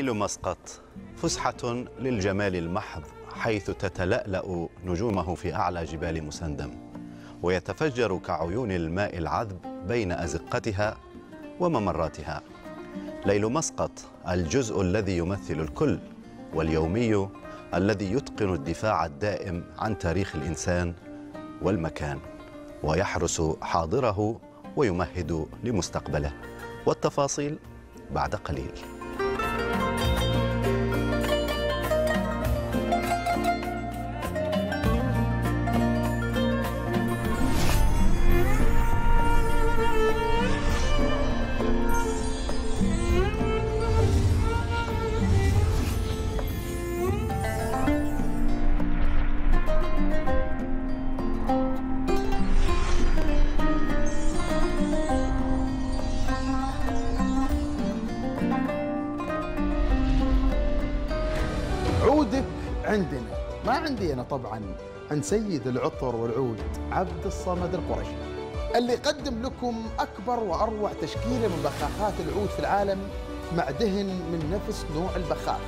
ليل مسقط فسحة للجمال المحض حيث تتلألأ نجومه في أعلى جبال مسندم ويتفجر كعيون الماء العذب بين أزقتها وممراتها ليل مسقط الجزء الذي يمثل الكل واليومي الذي يتقن الدفاع الدائم عن تاريخ الإنسان والمكان ويحرس حاضره ويمهد لمستقبله والتفاصيل بعد قليل عندنا ما عندي أنا طبعا عند سيد العطر والعود عبد الصمد القرشي اللي يقدم لكم أكبر وأروع تشكيلة من بخاخات العود في العالم مع دهن من نفس نوع البخاخ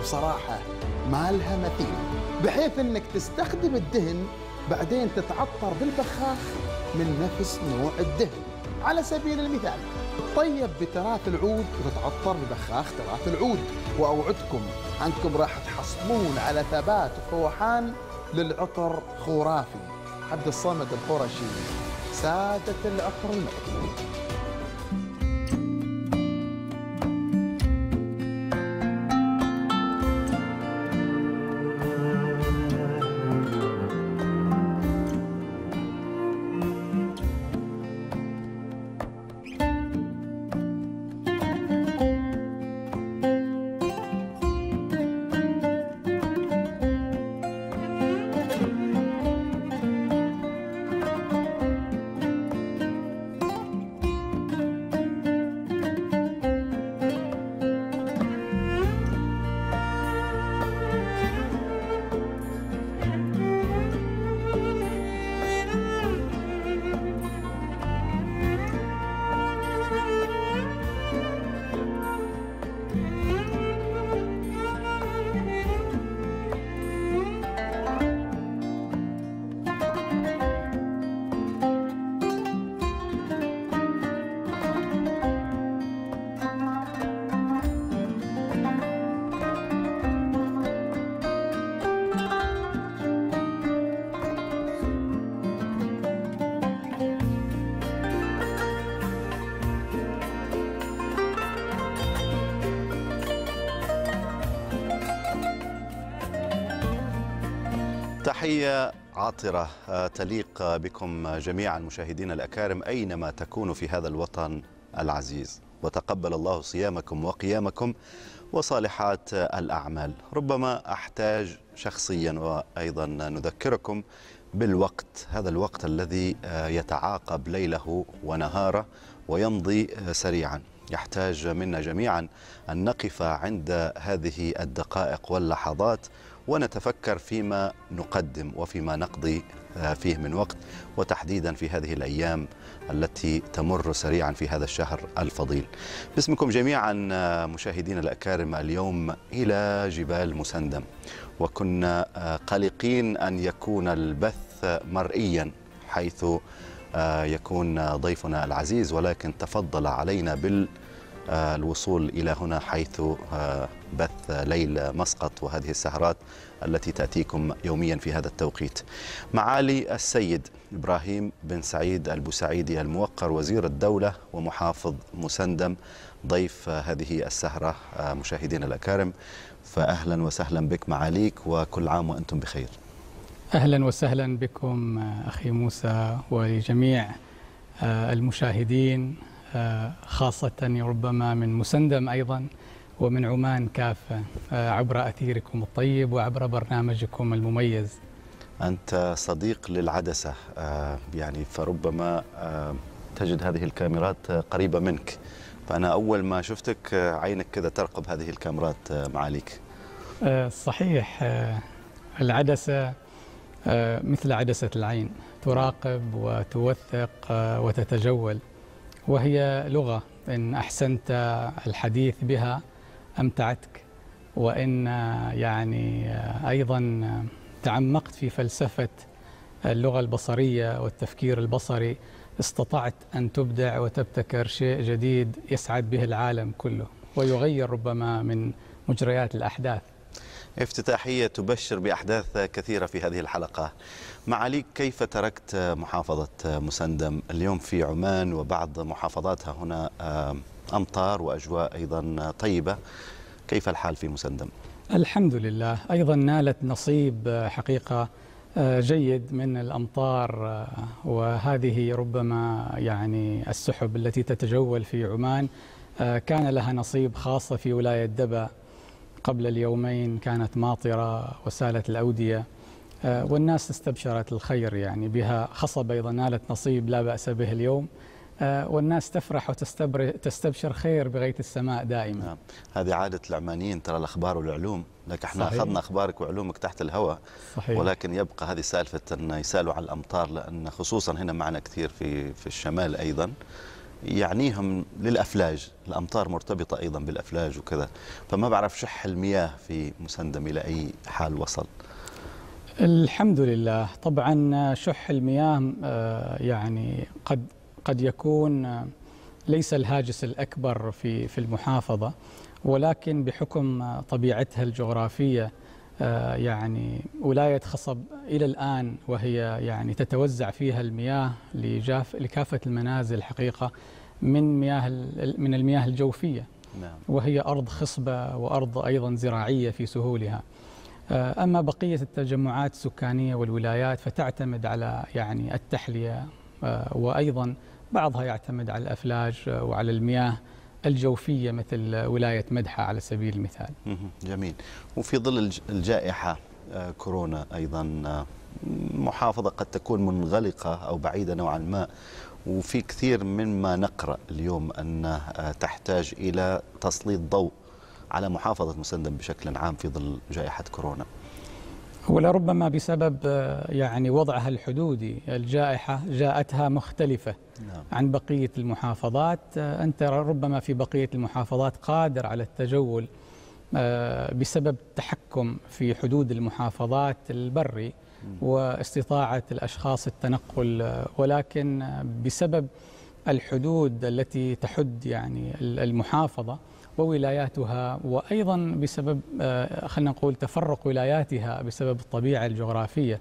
بصراحة ما لها مثيل بحيث أنك تستخدم الدهن بعدين تتعطر بالبخاخ من نفس نوع الدهن على سبيل المثال تطيب بتراث العود وتتعطر ببخاخ تراث العود وأوعدكم انتم راح تحصلون على ثبات وفوحان للعطر خرافي عبد الصمد القرشي سادة العطر المكي تحية عاطرة آه، تليق بكم جميعا مشاهدينا الأكارم أينما تكونوا في هذا الوطن العزيز وتقبل الله صيامكم وقيامكم وصالحات الأعمال ربما أحتاج شخصيا وأيضا نذكركم بالوقت هذا الوقت الذي آه، يتعاقب ليله ونهاره ويمضي آه، سريعا يحتاج منا جميعا أن نقف عند هذه الدقائق واللحظات ونتفكر فيما نقدم وفيما نقضي آه، فيه من وقت وتحديدا في هذه الأيام التي تمر سريعا في هذا الشهر الفضيل باسمكم جميعا آه، مشاهدينا الأكارم اليوم إلى جبال مسندم وكنا آه، قلقين أن يكون البث مرئيا حيث يكون ضيفنا العزيز ولكن تفضل علينا بالوصول إلى هنا حيث بث ليل مسقط وهذه السهرات التي تأتيكم يوميا في هذا التوقيت معالي السيد إبراهيم بن سعيد البوسعيدي الموقر وزير الدولة ومحافظ مسندم ضيف هذه السهرة آه، مشاهدينا الأكارم فأهلا وسهلا بك معاليك وكل عام وأنتم بخير أهلا وسهلا بكم آه، أخي موسى ولجميع آه، المشاهدين خاصة ربما من مسندم أيضا ومن عمان كافة آه، عبر أثيركم الطيب وعبر برنامجكم المميز أنت صديق للعدسة آه، يعني فربما آه، تجد هذه الكاميرات قريبة منك فأنا أول ما شفتك عينك كذا ترقب هذه الكاميرات معاليك صحيح العدسة مثل عدسة العين تراقب وتوثق وتتجول وهي لغة إن أحسنت الحديث بها أمتعتك وإن يعني أيضا تعمقت في فلسفة اللغة البصرية والتفكير البصري استطعت أن تبدع وتبتكر شيء جديد يسعد به العالم كله ويغير ربما من مجريات الأحداث افتتاحية تبشر بأحداث كثيرة في هذه الحلقة معاليك كيف تركت محافظة مسندم اليوم في عمان وبعض محافظاتها هنا أمطار وأجواء أيضا طيبة كيف الحال في مسندم؟ الحمد لله أيضا نالت نصيب حقيقة آه، جيد من الأمطار آه، وهذه ربما يعني السحب التي تتجول في عمان آه، كان لها نصيب خاصة في ولاية دبا قبل اليومين كانت ماطرة وسالت الأودية والناس استبشرت الخير يعني بها خصب أيضا نالت نصيب لا بأس به اليوم آه، والناس تفرح وتستبشر خير بغية السماء دائما نعم. هذه عادة العمانيين ترى الأخبار والعلوم لك احنا أخذنا أخبارك وعلومك تحت الهواء صحيح. ولكن يبقى هذه سالفة أن يسالوا على الأمطار لأن خصوصا هنا معنا كثير في, في الشمال أيضا يعنيهم للأفلاج الأمطار مرتبطة أيضا بالأفلاج وكذا فما بعرف شح المياه في مسندم إلى أي حال وصل الحمد لله طبعا شح المياه آه، يعني قد قد يكون آه، ليس الهاجس الأكبر في في المحافظة ولكن بحكم آه، طبيعتها الجغرافية آه، يعني ولاية خصب إلى الآن وهي يعني تتوزع فيها المياه لجاف لكافة المنازل حقيقة من مياه من المياه الجوفية نعم. وهي أرض خصبة وأرض أيضا زراعية في سهولها أما بقية التجمعات السكانية والولايات فتعتمد على يعني التحلية وأيضا بعضها يعتمد على الأفلاج وعلى المياه الجوفية مثل ولاية مدحة على سبيل المثال جميل وفي ظل الجائحة آه، كورونا أيضا آه، محافظة قد تكون منغلقة أو بعيدة نوعا ما وفي كثير مما نقرأ اليوم أن آه، تحتاج إلى تسليط ضوء على محافظة مسندم بشكل عام في ظل جائحة كورونا ولربما بسبب يعني وضعها الحدودي الجائحة جاءتها مختلفة نعم. عن بقية المحافظات آه، أنت ربما في بقية المحافظات قادر على التجول آه، بسبب التحكم في حدود المحافظات البري واستطاعة الأشخاص التنقل آه، ولكن بسبب الحدود التي تحد يعني المحافظة وولاياتها وأيضا بسبب خلينا نقول تفرق ولاياتها بسبب الطبيعة الجغرافية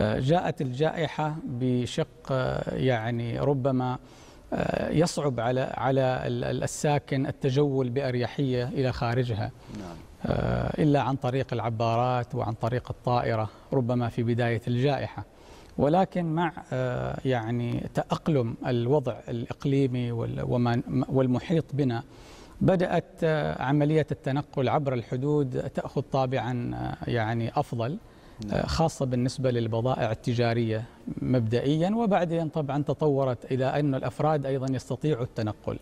جاءت الجائحة بشق يعني ربما آه، يصعب على على الساكن التجول بأريحية إلى خارجها نعم. آه، إلا عن طريق العبارات وعن طريق الطائرة ربما في بداية الجائحة ولكن مع آه، يعني تأقلم الوضع الإقليمي والمحيط بنا بدأت عملية التنقل عبر الحدود تأخذ طابعا يعني أفضل نعم. آه، خاصة بالنسبة للبضائع التجارية مبدئيا وبعدين طبعا تطورت إلى أن الأفراد أيضا يستطيعوا التنقل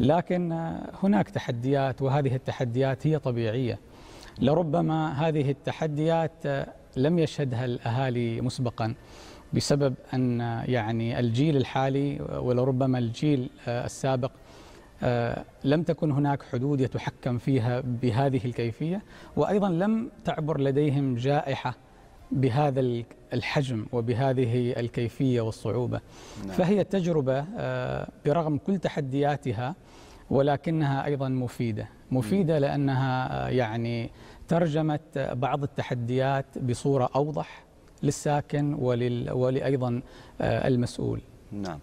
لكن آه، هناك تحديات وهذه التحديات هي طبيعية لربما هذه التحديات آه، لم يشهدها الأهالي مسبقا بسبب أن يعني الجيل الحالي ولربما الجيل السابق آه، لم تكن هناك حدود يتحكم فيها بهذه الكيفية وأيضا لم تعبر لديهم جائحة بهذا الحجم وبهذه الكيفية والصعوبة نعم. فهي تجربة آه، برغم كل تحدياتها ولكنها أيضا مفيدة مفيدة نعم. لأنها آه، يعني ترجمت بعض التحديات بصورة أوضح للساكن ولأيضا المسؤول نعم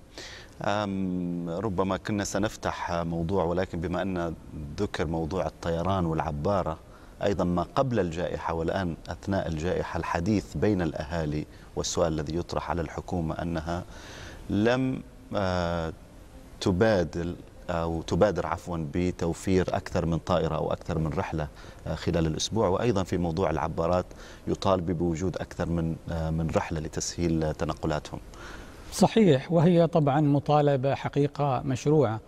ربما كنا سنفتح موضوع ولكن بما أن ذكر موضوع الطيران والعبارة أيضا ما قبل الجائحة والآن أثناء الجائحة الحديث بين الأهالي والسؤال الذي يطرح على الحكومة أنها لم آه، تبادل أو تبادر عفوا بتوفير أكثر من طائرة أو أكثر من رحلة آه، خلال الأسبوع وأيضا في موضوع العبارات يطالب بوجود أكثر من آه، من رحلة لتسهيل تنقلاتهم صحيح وهي طبعا مطالبة حقيقة مشروعة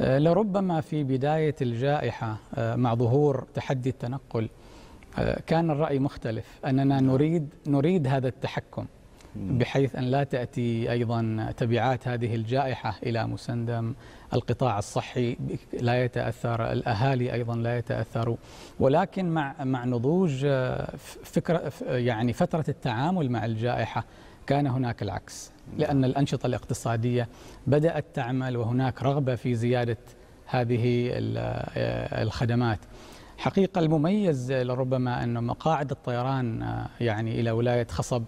آه، لربما في بداية الجائحة آه، مع ظهور تحدي التنقل آه، كان الرأي مختلف أننا نعم. نريد نريد هذا التحكم بحيث أن لا تأتي أيضا تبعات هذه الجائحة إلى مسندم القطاع الصحي لا يتأثر الأهالي أيضا لا يتأثروا ولكن مع مع نضوج فكرة يعني فترة التعامل مع الجائحة كان هناك العكس لأن الأنشطة الاقتصادية بدأت تعمل وهناك رغبة في زيادة هذه آه، الخدمات حقيقة المميز لربما أن مقاعد الطيران آه، يعني إلى ولاية خصب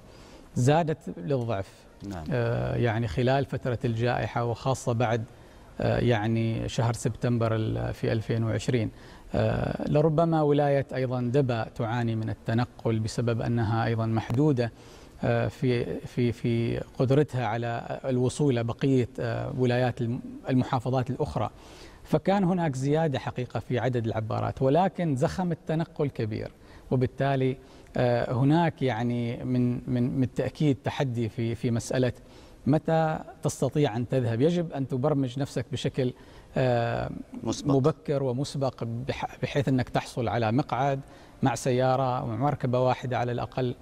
زادت للضعف نعم. آه، يعني خلال فترة الجائحة وخاصة بعد يعني شهر سبتمبر في 2020 لربما ولاية أيضا دبا تعاني من التنقل بسبب أنها أيضا محدودة آه، في في في قدرتها على الوصول الى بقيه آه، ولايات المحافظات الاخرى فكان هناك زياده حقيقه في عدد العبارات ولكن زخم التنقل كبير وبالتالي آه، هناك يعني من من بالتاكيد تحدي في في مساله متى تستطيع ان تذهب يجب ان تبرمج نفسك بشكل مسبق. مبكر ومسبق بحيث انك تحصل على مقعد مع سياره ومركبه واحده على الاقل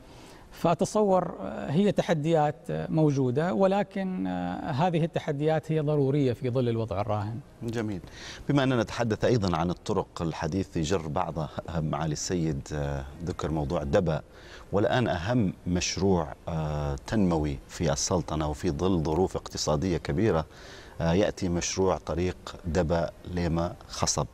فأتصور آه، هي تحديات آه، موجودة ولكن آه، هذه التحديات هي ضرورية في ظل الوضع الراهن جميل بما أننا نتحدث أيضا عن الطرق الحديث يجر بعضها معالي السيد ذكر موضوع دبا والآن أهم مشروع تنموي في السلطنة وفي ظل ظروف اقتصادية كبيرة يأتي مشروع طريق دبا ليما خصب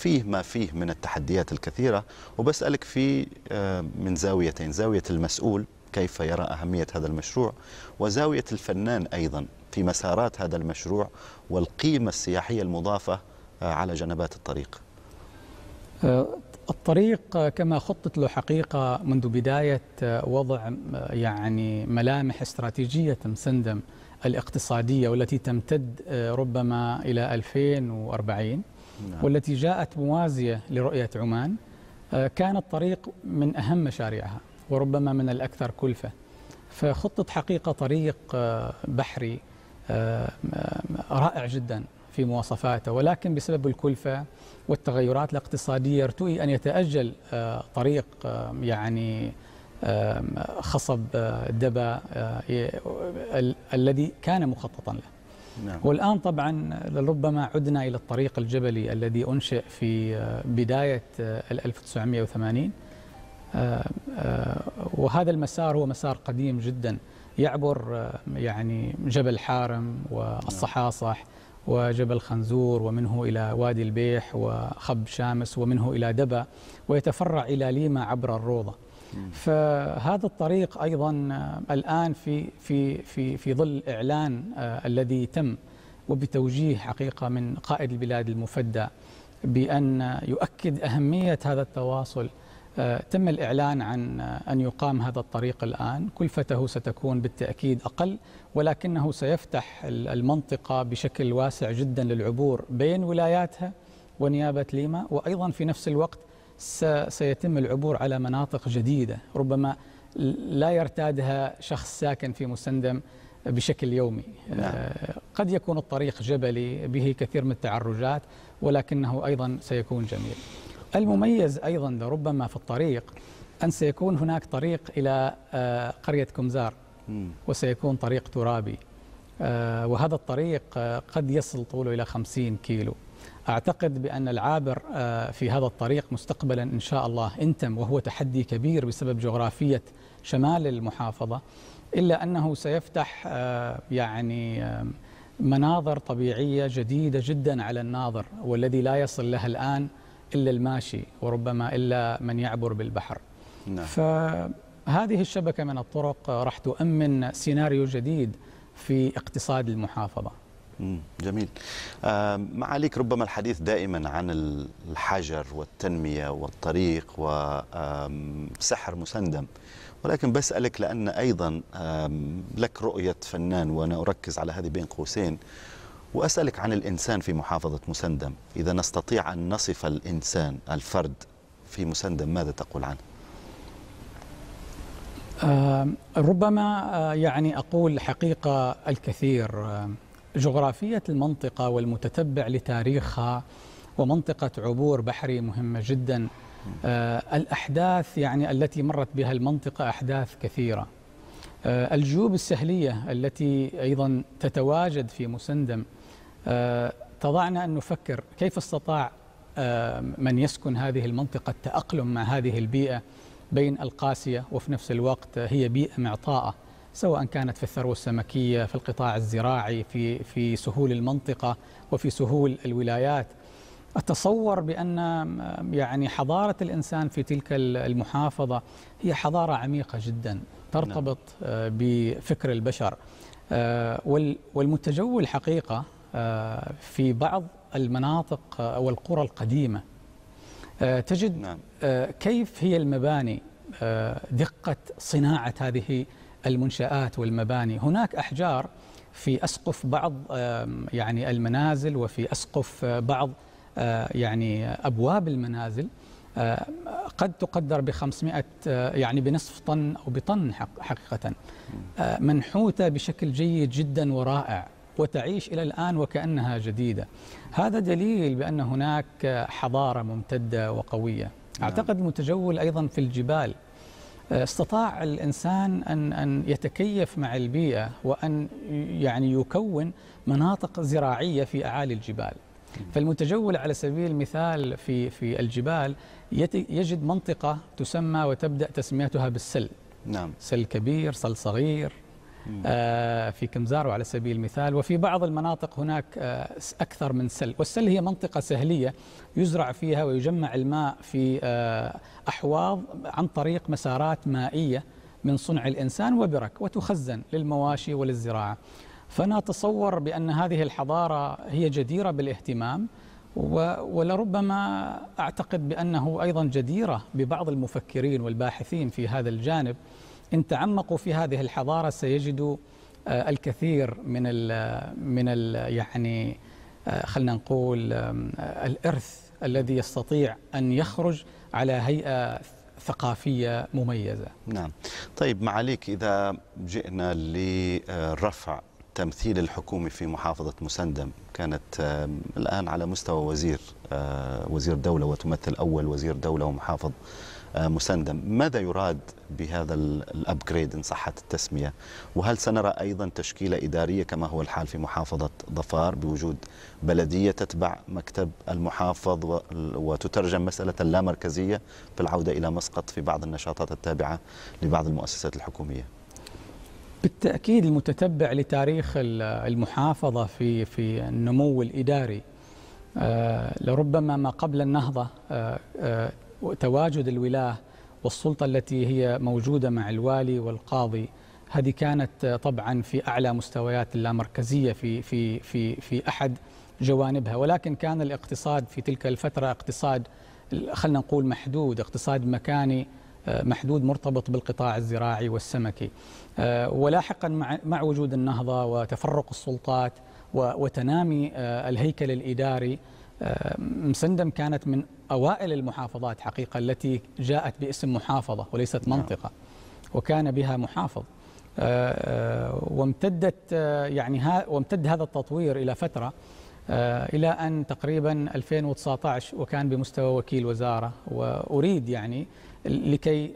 فيه ما فيه من التحديات الكثيرة وبسألك في آه، من زاويتين زاوية المسؤول كيف يرى أهمية هذا المشروع وزاوية الفنان أيضا في مسارات هذا المشروع والقيمة السياحية المضافة آه، على جنبات الطريق آه، الطريق كما خطط له حقيقة منذ بداية وضع يعني ملامح استراتيجية مسندم الاقتصادية والتي تمتد ربما إلى 2040 نعم. والتي جاءت موازية لرؤية عمان آه، كان الطريق من أهم مشاريعها وربما من الأكثر كلفة فخطة حقيقة طريق آه، بحري آه، رائع جدا في مواصفاته ولكن بسبب الكلفة والتغيرات الاقتصادية ارتؤي أن يتأجل طريق يعني خصب دبا الذي كان مخططا له نعم. والآن طبعا لربما عدنا إلى الطريق الجبلي الذي أنشئ في آه، بداية 1980 آه، آه، وهذا المسار هو مسار قديم جدا يعبر يعني جبل حارم والصحاصح نعم. وجبل خنزور ومنه إلى وادي البيح وخب شامس ومنه إلى دبا ويتفرع إلى ليما عبر الروضة فهذا الطريق ايضا آه، الان في في في في ظل الاعلان آه، الذي تم وبتوجيه حقيقه من قائد البلاد المفدى بان يؤكد اهميه هذا التواصل آه، تم الإعلان عن أن يقام هذا الطريق الآن كلفته ستكون بالتأكيد أقل ولكنه سيفتح المنطقة بشكل واسع جدا للعبور بين ولاياتها ونيابة ليما وأيضا في نفس الوقت سيتم العبور على مناطق جديدة ربما لا يرتادها شخص ساكن في مسندم بشكل يومي نعم. آه، قد يكون الطريق جبلي به كثير من التعرجات ولكنه أيضا سيكون جميل المميز أيضا لربما في الطريق أن سيكون هناك طريق إلى آه، قرية كمزار وسيكون طريق ترابي آه، وهذا الطريق قد يصل طوله إلى 50 كيلو أعتقد بأن العابر آه، في هذا الطريق مستقبلا إن شاء الله انتم وهو تحدي كبير بسبب جغرافية شمال المحافظة إلا أنه سيفتح آه، يعني آه، مناظر طبيعية جديدة جدا على الناظر والذي لا يصل لها الآن إلا الماشي وربما إلا من يعبر بالبحر نعم. فهذه الشبكة من الطرق راح تؤمن سيناريو جديد في اقتصاد المحافظة جميل معاليك ربما الحديث دائما عن الحجر والتنمية والطريق وسحر مسندم ولكن بسألك لأن أيضا لك رؤية فنان وأنا أركز على هذه بين قوسين وأسألك عن الإنسان في محافظة مسندم إذا نستطيع أن نصف الإنسان الفرد في مسندم ماذا تقول عنه؟ ربما آه، يعني أقول حقيقة الكثير جغرافية المنطقة والمتتبع لتاريخها ومنطقة عبور بحري مهمة جدا آه، الأحداث يعني التي مرت بها المنطقة أحداث كثيرة آه، الجيوب السهلية التي أيضا تتواجد في مسندم آه، تضعنا أن نفكر كيف استطاع من يسكن هذه المنطقة التأقلم مع هذه البيئة بين القاسية وفي نفس الوقت هي بيئة معطاءة سواء كانت في الثروه السمكيه في القطاع الزراعي في في سهول المنطقه وفي سهول الولايات أتصور بأن يعني حضارة الإنسان في تلك المحافظة هي حضارة عميقة جدا ترتبط نعم. آه، بفكر البشر آه، والمتجول حقيقة آه، في بعض المناطق والقرى القديمة تجد نعم. كيف هي المباني دقة صناعة هذه المنشآت والمباني هناك أحجار في أسقف بعض يعني المنازل وفي أسقف بعض آه، يعني أبواب المنازل آه، قد تقدر ب 500 آه، يعني بنصف طن أو بطن حقيقة منحوتة بشكل جيد جدا ورائع وتعيش إلى الآن وكأنها جديدة هذا دليل بأن هناك حضارة ممتدة وقوية نعم. أعتقد المتجول أيضا في الجبال استطاع الانسان ان ان يتكيف مع البيئه وان يعني يكون مناطق زراعيه في اعالي الجبال. فالمتجول على سبيل المثال في في الجبال يجد منطقه تسمى وتبدا تسميتها بالسل. نعم. سل كبير، سل صغير، آه، في كمزارو على سبيل المثال وفي بعض المناطق هناك آه، أكثر من سل والسل هي منطقة سهلية يزرع فيها ويجمع الماء في آه، أحواض عن طريق مسارات مائية من صنع الإنسان وبرك وتخزن للمواشي وللزراعة فأنا أتصور بأن هذه الحضارة هي جديرة بالاهتمام ولربما أعتقد بأنه أيضا جديرة ببعض المفكرين والباحثين في هذا الجانب إن تعمقوا في هذه الحضارة سيجدوا آه، الكثير من الـ من الـ يعني آه، خلينا نقول الإرث الذي يستطيع أن يخرج على هيئة ثقافية مميزة نعم طيب معاليك إذا جئنا لرفع تمثيل الحكومي في محافظة مسندم كانت الآن على مستوى وزير آه، وزير دولة وتمثل أول وزير دولة ومحافظ آه، مسندم ماذا يراد بهذا الأبجريد إن صحت التسمية وهل سنرى أيضا تشكيلة إدارية كما هو الحال في محافظة ظفار بوجود بلدية تتبع مكتب المحافظ وتترجم مسألة اللامركزية في العودة إلى مسقط في بعض النشاطات التابعة لبعض المؤسسات الحكومية بالتأكيد المتتبع لتاريخ المحافظة في في النمو الإداري آه، لربما ما قبل النهضة آه، تواجد الولاة والسلطة التي هي موجودة مع الوالي والقاضي هذه كانت طبعا في أعلى مستويات اللامركزية في, في, في, في أحد جوانبها ولكن كان الاقتصاد في تلك الفترة اقتصاد خلنا نقول محدود اقتصاد مكاني محدود مرتبط بالقطاع الزراعي والسمكي ولاحقا مع وجود النهضة وتفرق السلطات وتنامي الهيكل الإداري مسندم كانت من أوائل المحافظات حقيقة التي جاءت باسم محافظة وليست نعم. منطقة وكان بها محافظ آه، آه، وامتدت آه، يعني وامتد هذا التطوير إلى فترة إلى أن تقريبا 2019 وكان بمستوى وكيل وزارة وأريد يعني لكي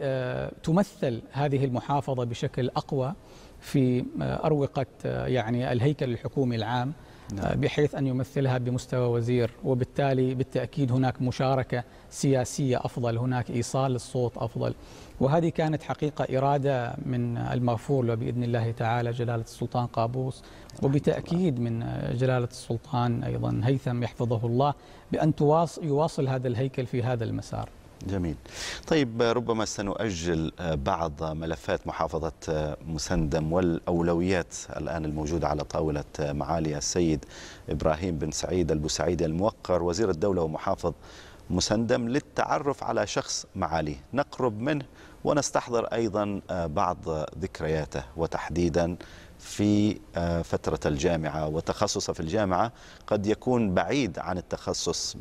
تمثل هذه المحافظة بشكل أقوى في أروقة يعني الهيكل الحكومي العام نعم. آه، بحيث أن يمثلها بمستوى وزير وبالتالي بالتأكيد هناك مشاركة سياسية أفضل هناك إيصال للصوت أفضل وهذه كانت حقيقة إرادة من المغفور له بإذن الله تعالى جلالة السلطان قابوس وبتأكيد من جلالة السلطان أيضا هيثم يحفظه الله بأن يواصل هذا الهيكل في هذا المسار جميل طيب ربما سنؤجل آه، بعض ملفات محافظة آه، مسندم والأولويات الآن الموجودة على طاولة آه، معالي السيد إبراهيم بن سعيد البوسعيدي الموقر وزير الدولة ومحافظ مسندم للتعرف على شخص معالي نقرب منه ونستحضر أيضا بعض ذكرياته وتحديدا في آه، فترة الجامعة وتخصصه في الجامعة قد يكون بعيد عن التخصص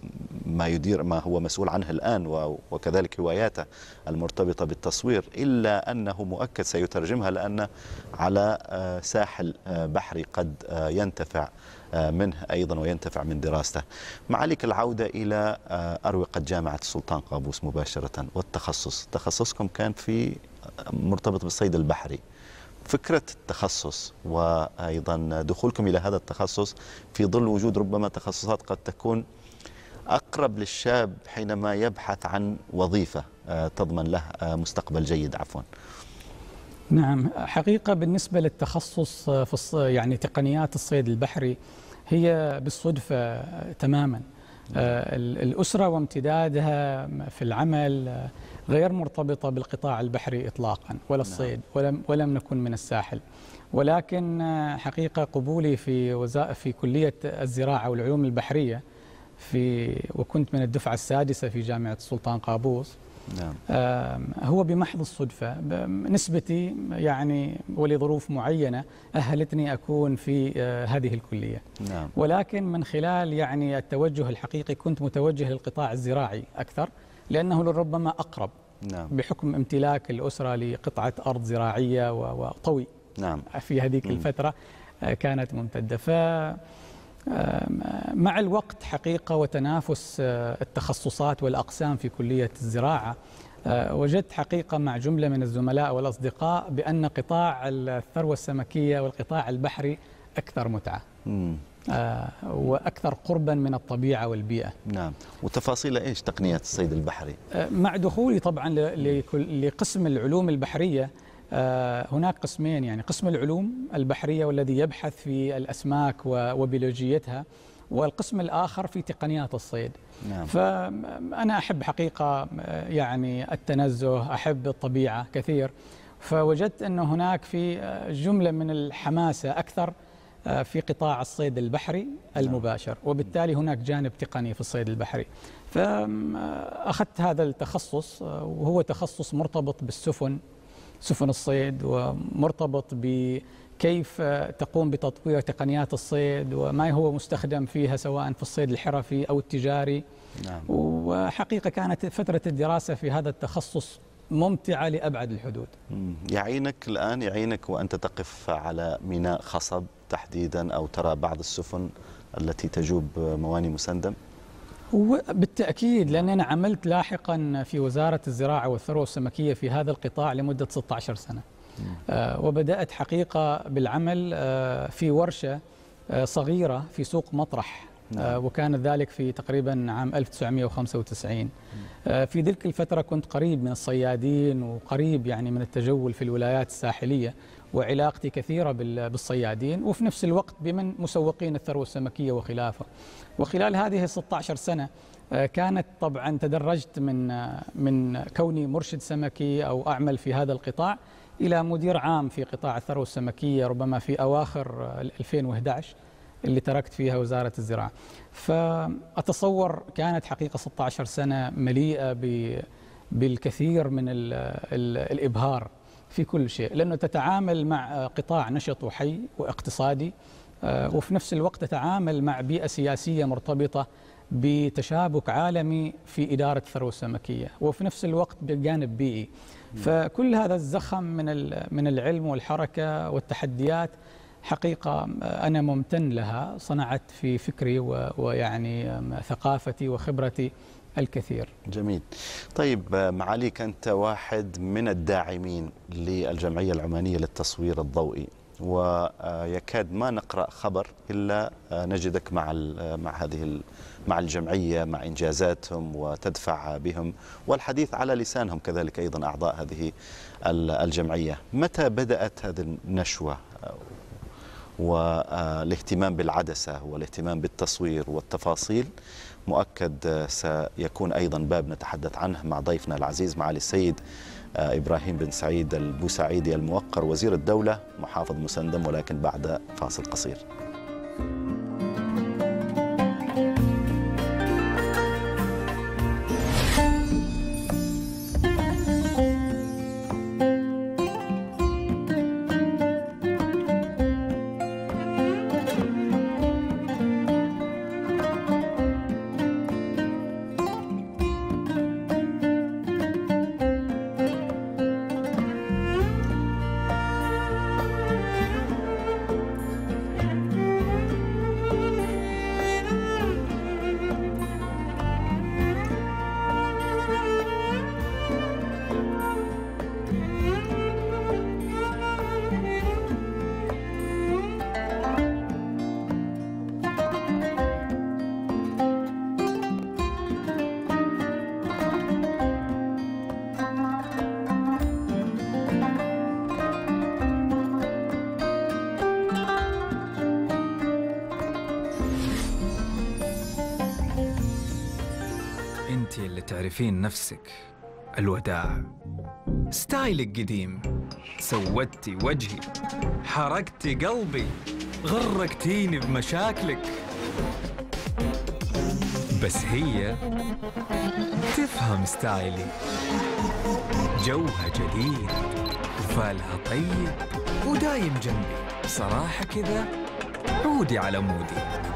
ما يدير ما هو مسؤول عنه الآن وكذلك هواياته المرتبطة بالتصوير إلا أنه مؤكد سيترجمها لأن على آه، ساحل آه، بحري قد ينتفع منه أيضا وينتفع من دراسته معاليك العودة إلى أروقة جامعة السلطان قابوس مباشرة والتخصص تخصصكم كان في مرتبط بالصيد البحري فكرة التخصص وأيضا دخولكم إلى هذا التخصص في ظل وجود ربما تخصصات قد تكون أقرب للشاب حينما يبحث عن وظيفة آه، تضمن له آه، مستقبل جيد عفوا نعم حقيقة بالنسبة للتخصص آه، في يعني تقنيات الصيد البحري هي بالصدفة تماما نعم. الأسرة وامتدادها في العمل غير مرتبطة بالقطاع البحري إطلاقا ولا نعم. الصيد ولم, ولم نكن من الساحل ولكن آه، حقيقة قبولي في, في كلية الزراعة والعلوم البحرية في وكنت من الدفعة السادسة في جامعة السلطان قابوس نعم. هو بمحض الصدفة نسبتي يعني ولظروف معينة أهلتني أكون في آه، هذه الكلية نعم. ولكن من خلال يعني التوجه الحقيقي كنت متوجه للقطاع الزراعي أكثر لأنه لربما أقرب نعم. بحكم امتلاك الأسرة لقطعة أرض زراعية وطوي نعم. في هذيك الفترة آه، كانت ممتدة ف آه، مع الوقت حقيقة وتنافس آه، التخصصات والأقسام في كلية الزراعة وجدت حقيقة مع جملة من الزملاء والأصدقاء بأن قطاع الثروة السمكية والقطاع البحري أكثر متعة مم. آه، واكثر قربا من الطبيعه والبيئه. نعم، وتفاصيل ايش تقنيه الصيد البحري؟ آه، مع دخولي طبعا لقسم العلوم البحريه آه، هناك قسمين يعني قسم العلوم البحريه والذي يبحث في الاسماك وبيولوجيتها والقسم الآخر في تقنيات الصيد نعم. فأنا أحب حقيقة يعني التنزه أحب الطبيعة كثير فوجدت أن هناك في جملة من الحماسة أكثر آه، في قطاع الصيد البحري المباشر وبالتالي هناك جانب تقني في الصيد البحري فأخذت آه، هذا التخصص آه، وهو تخصص مرتبط بالسفن سفن الصيد ومرتبط بكيف تقوم بتطوير تقنيات الصيد وما هو مستخدم فيها سواء في الصيد الحرفي أو التجاري نعم. وحقيقة كانت فترة الدراسة في هذا التخصص ممتعة لأبعد الحدود يعينك الآن يعينك وأنت تقف على ميناء خصب تحديدا أو ترى بعض السفن التي تجوب مواني مسندم بالتأكيد لأن أنا عملت لاحقا في وزارة الزراعة والثروة السمكية في هذا القطاع لمدة 16 سنة آه، وبدأت حقيقة بالعمل آه، في ورشة آه، صغيرة في سوق مطرح آه، نعم. وكان ذلك في تقريبا عام 1995 آه، في تلك الفترة كنت قريب من الصيادين وقريب يعني من التجول في الولايات الساحلية وعلاقتي كثيرة بالصيادين وفي نفس الوقت بمن مسوقين الثروة السمكية وخلافه وخلال هذه 16 سنة آه، كانت طبعا تدرجت من من كوني مرشد سمكي أو أعمل في هذا القطاع إلى مدير عام في قطاع الثروة السمكية ربما في أواخر 2011 اللي تركت فيها وزارة الزراعة فأتصور كانت حقيقة 16 سنة مليئة بالكثير من الإبهار في كل شيء لأنه تتعامل مع قطاع نشط وحي واقتصادي آه، وفي نفس الوقت تتعامل مع بيئة سياسية مرتبطة بتشابك عالمي في إدارة الثروة السمكية وفي نفس الوقت بجانب بيئي فكل هذا الزخم من من العلم والحركة والتحديات حقيقة أنا ممتن لها صنعت في فكري ويعني ثقافتي وخبرتي الكثير جميل طيب معاليك أنت واحد من الداعمين للجمعية العمانية للتصوير الضوئي ويكاد ما نقرأ خبر إلا نجدك مع مع هذه مع الجمعية مع إنجازاتهم وتدفع بهم والحديث على لسانهم كذلك أيضا أعضاء هذه الجمعية متى بدأت هذه النشوة والاهتمام بالعدسة والاهتمام بالتصوير والتفاصيل مؤكد سيكون أيضا باب نتحدث عنه مع ضيفنا العزيز معالي السيد آه، إبراهيم بن سعيد البوسعيدي الموقر وزير الدولة محافظ مسندم ولكن بعد فاصل قصير انت اللي تعرفين نفسك الوداع ستايلك قديم سودتي وجهي حرقتي قلبي غرقتيني بمشاكلك بس هي تفهم ستايلي جوها جديد وفالها طيب ودايم جنبي صراحة كذا عودي على مودي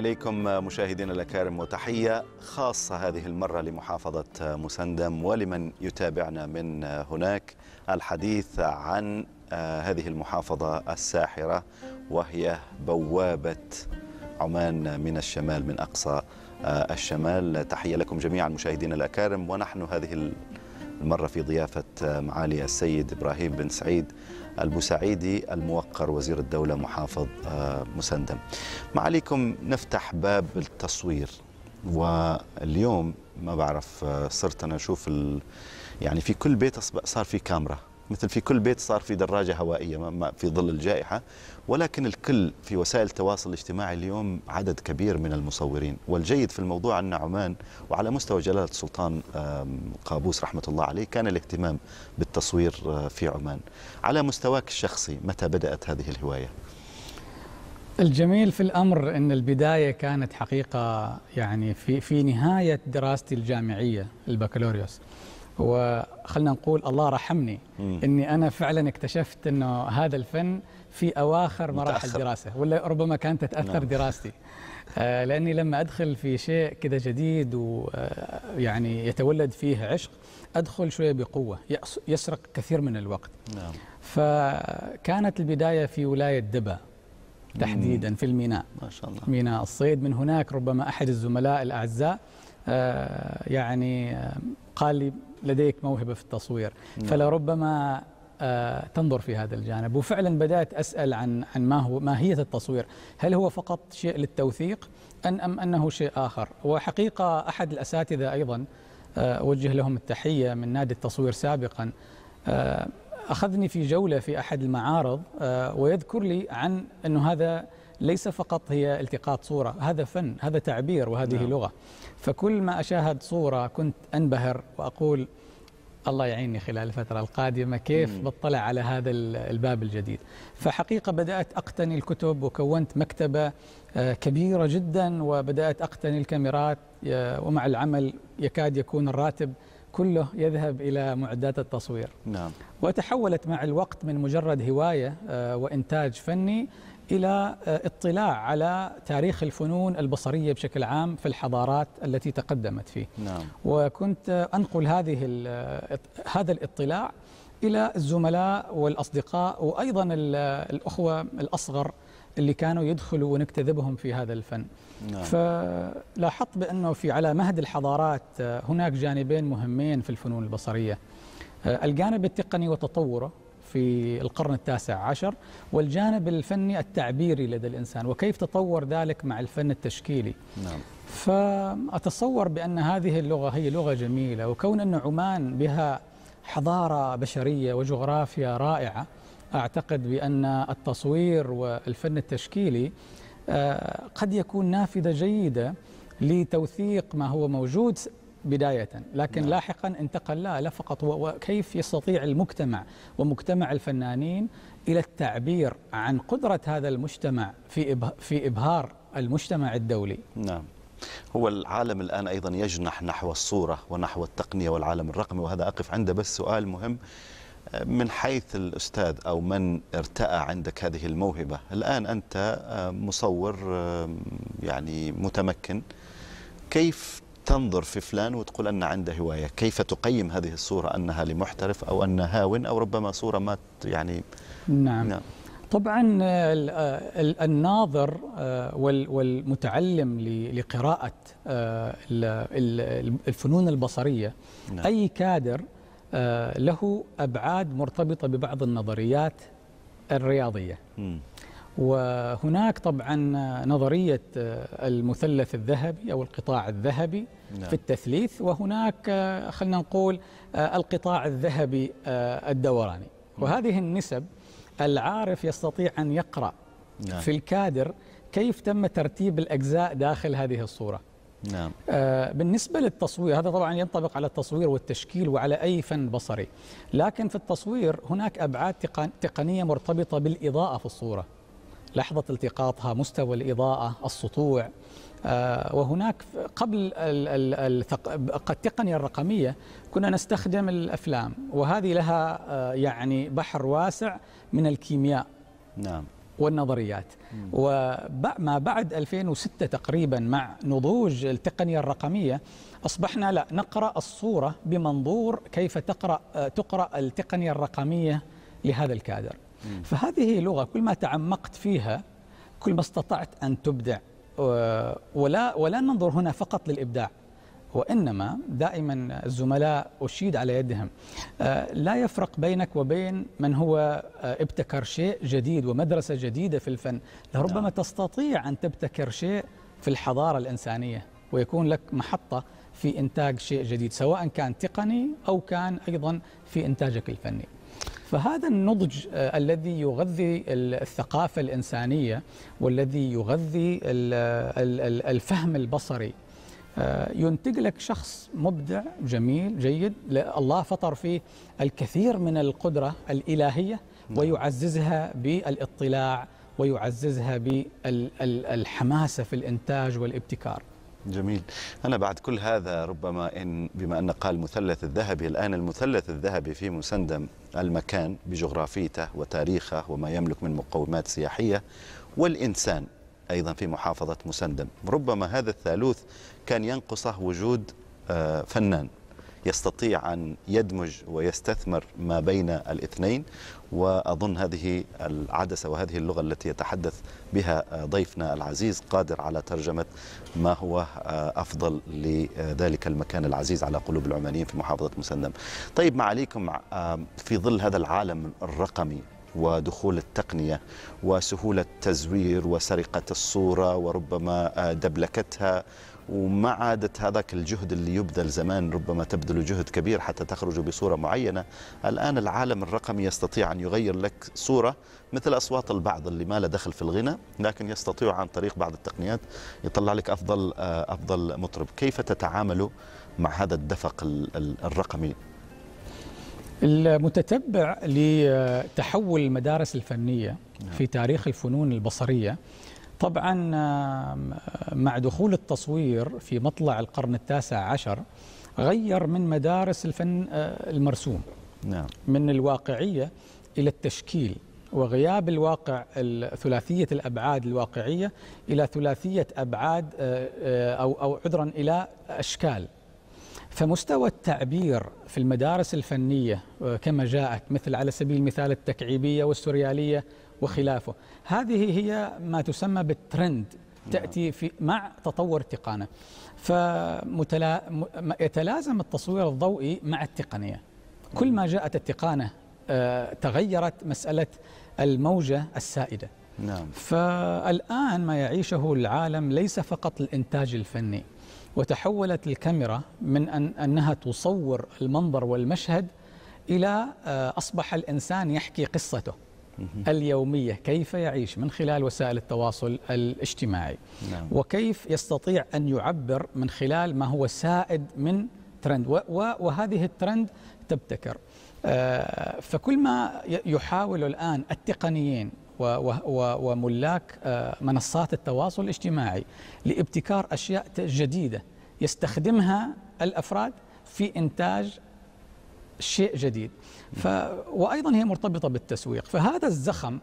إليكم مشاهدينا الأكارم وتحية خاصة هذه المرة لمحافظة مسندم ولمن يتابعنا من هناك الحديث عن هذه المحافظة الساحرة وهي بوابة عمان من الشمال من أقصى الشمال تحية لكم جميعا مشاهدينا الأكارم ونحن هذه المرة في ضيافة معالي السيد إبراهيم بن سعيد البوسعيدي الموقر وزير الدولة محافظ آه، مسندم معاليكم نفتح باب التصوير واليوم ما بعرف آه، صرت أنا أشوف ال... يعني في كل بيت صار في كاميرا مثل في كل بيت صار في دراجة هوائية في ظل الجائحة ولكن الكل في وسائل التواصل الاجتماعي اليوم عدد كبير من المصورين والجيد في الموضوع أن عمان وعلى مستوى جلالة السلطان قابوس رحمة الله عليه كان الاهتمام بالتصوير آه، في عمان على مستواك الشخصي متى بدأت هذه الهواية؟ الجميل في الأمر أن البداية كانت حقيقة يعني في, في نهاية دراستي الجامعية البكالوريوس وخلنا نقول الله رحمني مم. اني انا فعلا اكتشفت انه هذا الفن في اواخر مراحل متأخر. الدراسه ولا ربما كانت تتاثر نعم. دراستي آه لاني لما ادخل في شيء كذا جديد ويعني آه، يتولد فيه عشق ادخل شويه بقوه يسرق كثير من الوقت نعم. فكانت البدايه في ولايه دبا تحديدا في الميناء ما شاء الله ميناء الصيد من هناك ربما احد الزملاء الاعزاء آه يعني آه، قال لي لديك موهبة في التصوير نعم. فلربما آه، تنظر في هذا الجانب وفعلا بدأت أسأل عن عن ما هو ماهية التصوير هل هو فقط شيء للتوثيق أن أم أنه شيء آخر وحقيقة أحد الأساتذة أيضا أوجه آه، لهم التحية من نادي التصوير سابقا آه، أخذني في جولة في أحد المعارض ويذكر لي عن أنه هذا ليس فقط هي التقاط صورة هذا فن هذا تعبير وهذه نعم. لغة فكل ما أشاهد صورة كنت أنبهر وأقول الله يعيني خلال الفترة القادمة كيف مم. بطلع على هذا الباب الجديد فحقيقة بدأت أقتني الكتب وكونت مكتبة آه، كبيرة جدا وبدأت أقتني الكاميرات ومع العمل يكاد يكون الراتب كله يذهب إلى معدات التصوير نعم. وتحولت مع الوقت من مجرد هواية آه، وإنتاج فني الى آه، اطلاع على تاريخ الفنون البصريه بشكل عام في الحضارات التي تقدمت فيه. نعم. وكنت انقل هذه آه، هذا الاطلاع الى الزملاء والاصدقاء وايضا آه، الاخوه الاصغر اللي كانوا يدخلوا ونكتذبهم في هذا الفن. نعم. فلاحظت بانه في على مهد الحضارات هناك جانبين مهمين في الفنون البصريه. الجانب التقني وتطوره في القرن التاسع عشر والجانب الفني التعبيري لدى الإنسان وكيف تطور ذلك مع الفن التشكيلي نعم. فأتصور بأن هذه اللغة هي لغة جميلة وكون أن عمان بها حضارة بشرية وجغرافيا رائعة أعتقد بأن التصوير والفن التشكيلي آه، قد يكون نافذة جيدة لتوثيق ما هو موجود بداية لكن نعم. لاحقا انتقل لا لا فقط وكيف يستطيع المجتمع ومجتمع الفنانين إلى التعبير عن قدرة هذا المجتمع في في إبهار المجتمع الدولي نعم هو العالم الآن أيضا يجنح نحو الصورة ونحو التقنية والعالم الرقمي وهذا أقف عنده بس سؤال مهم من حيث الأستاذ أو من ارتأى عندك هذه الموهبة الآن أنت آه، مصور آه، يعني متمكن كيف تنظر في فلان وتقول أن عنده هواية كيف تقيم هذه الصورة أنها لمحترف أو أنها هاون أو ربما صورة ما يعني نعم, نعم. طبعا آه، آه، الناظر آه، والمتعلم لقراءة الفنون البصرية نعم. أي كادر له أبعاد مرتبطة ببعض النظريات الرياضية م. وهناك طبعا نظرية المثلث الذهبي أو القطاع الذهبي نعم. في التثليث وهناك خلنا نقول القطاع الذهبي آه، الدوراني وهذه النسب العارف يستطيع أن يقرأ نعم. في الكادر كيف تم ترتيب الأجزاء داخل هذه الصورة نعم. آه، بالنسبة للتصوير هذا طبعا ينطبق على التصوير والتشكيل وعلى أي فن بصري لكن في التصوير هناك أبعاد تقنية مرتبطة بالإضاءة في الصورة لحظة التقاطها مستوى الإضاءة السطوع آه، وهناك قبل التقنية الرقمية كنا نستخدم الأفلام وهذه لها آه، يعني بحر واسع من الكيمياء نعم والنظريات وما بعد 2006 تقريبا مع نضوج التقنية الرقمية أصبحنا لا نقرأ الصورة بمنظور كيف تقرأ آه، تقرأ التقنية الرقمية لهذا الكادر فهذه لغة كل ما تعمقت فيها كل ما استطعت أن تبدع ولا, ولا ننظر هنا فقط للإبداع وإنما دائما الزملاء أشيد على يدهم آه، لا يفرق بينك وبين من هو آه، ابتكر شيء جديد ومدرسة جديدة في الفن لربما نعم. تستطيع أن تبتكر شيء في الحضارة الإنسانية ويكون لك محطة في إنتاج شيء جديد سواء كان تقني أو كان أيضا في إنتاجك الفني فهذا النضج آه، الذي يغذي الثقافة الإنسانية والذي يغذي الفهم البصري آه، ينتج لك شخص مبدع جميل جيد الله فطر فيه الكثير من القدرة الإلهية نعم. ويعززها بالاطلاع ويعززها بالحماسة في الإنتاج والابتكار جميل أنا بعد كل هذا ربما إن بما أن قال مثلث الذهبي الآن المثلث الذهبي في مسندم المكان بجغرافيته وتاريخه وما يملك من مقومات سياحية والإنسان أيضا في محافظة مسندم ربما هذا الثالوث كان ينقصه وجود آه، فنان يستطيع أن يدمج ويستثمر ما بين الاثنين وأظن هذه العدسة وهذه اللغة التي يتحدث بها ضيفنا العزيز قادر على ترجمة ما هو أفضل لذلك المكان العزيز على قلوب العمانيين في محافظة مسندم طيب معاليكم في ظل هذا العالم الرقمي ودخول التقنية وسهولة التزوير وسرقة الصورة وربما دبلكتها وما عادت هذاك الجهد اللي يبذل زمان ربما تبذل جهد كبير حتى تخرج بصورة معينة الآن العالم الرقمي يستطيع أن يغير لك صورة مثل أصوات البعض اللي ما له دخل في الغنى لكن يستطيع عن طريق بعض التقنيات يطلع لك أفضل آه، أفضل مطرب كيف تتعامل مع هذا الدفق الرقمي المتتبع لتحول المدارس الفنية في نعم. تاريخ الفنون البصرية طبعا مع دخول التصوير في مطلع القرن التاسع عشر غير من مدارس الفن آه، المرسوم نعم. من الواقعية إلى التشكيل وغياب الواقع ثلاثية الأبعاد الواقعية إلى ثلاثية أبعاد آه، آه، أو, أو عذرا إلى أشكال فمستوى التعبير في المدارس الفنية كما جاءت مثل على سبيل المثال التكعيبية والسوريالية وخلافه هذه هي ما تسمى بالترند تأتي في مع تطور التقنية فيتلازم التصوير الضوئي مع التقنية كل ما جاءت التقنية آه، تغيرت مسألة الموجة السائدة نعم. فالآن ما يعيشه العالم ليس فقط الإنتاج الفني وتحولت الكاميرا من أن أنها تصور المنظر والمشهد إلى آه، أصبح الإنسان يحكي قصته اليومية كيف يعيش من خلال وسائل التواصل الاجتماعي نعم. وكيف يستطيع أن يعبر من خلال ما هو سائد من ترند وهذه الترند تبتكر آه، فكل ما يحاول الآن التقنيين وملاك آه، منصات التواصل الاجتماعي لابتكار أشياء جديدة يستخدمها الأفراد في إنتاج شيء جديد ف وأيضا هي مرتبطة بالتسويق فهذا الزخم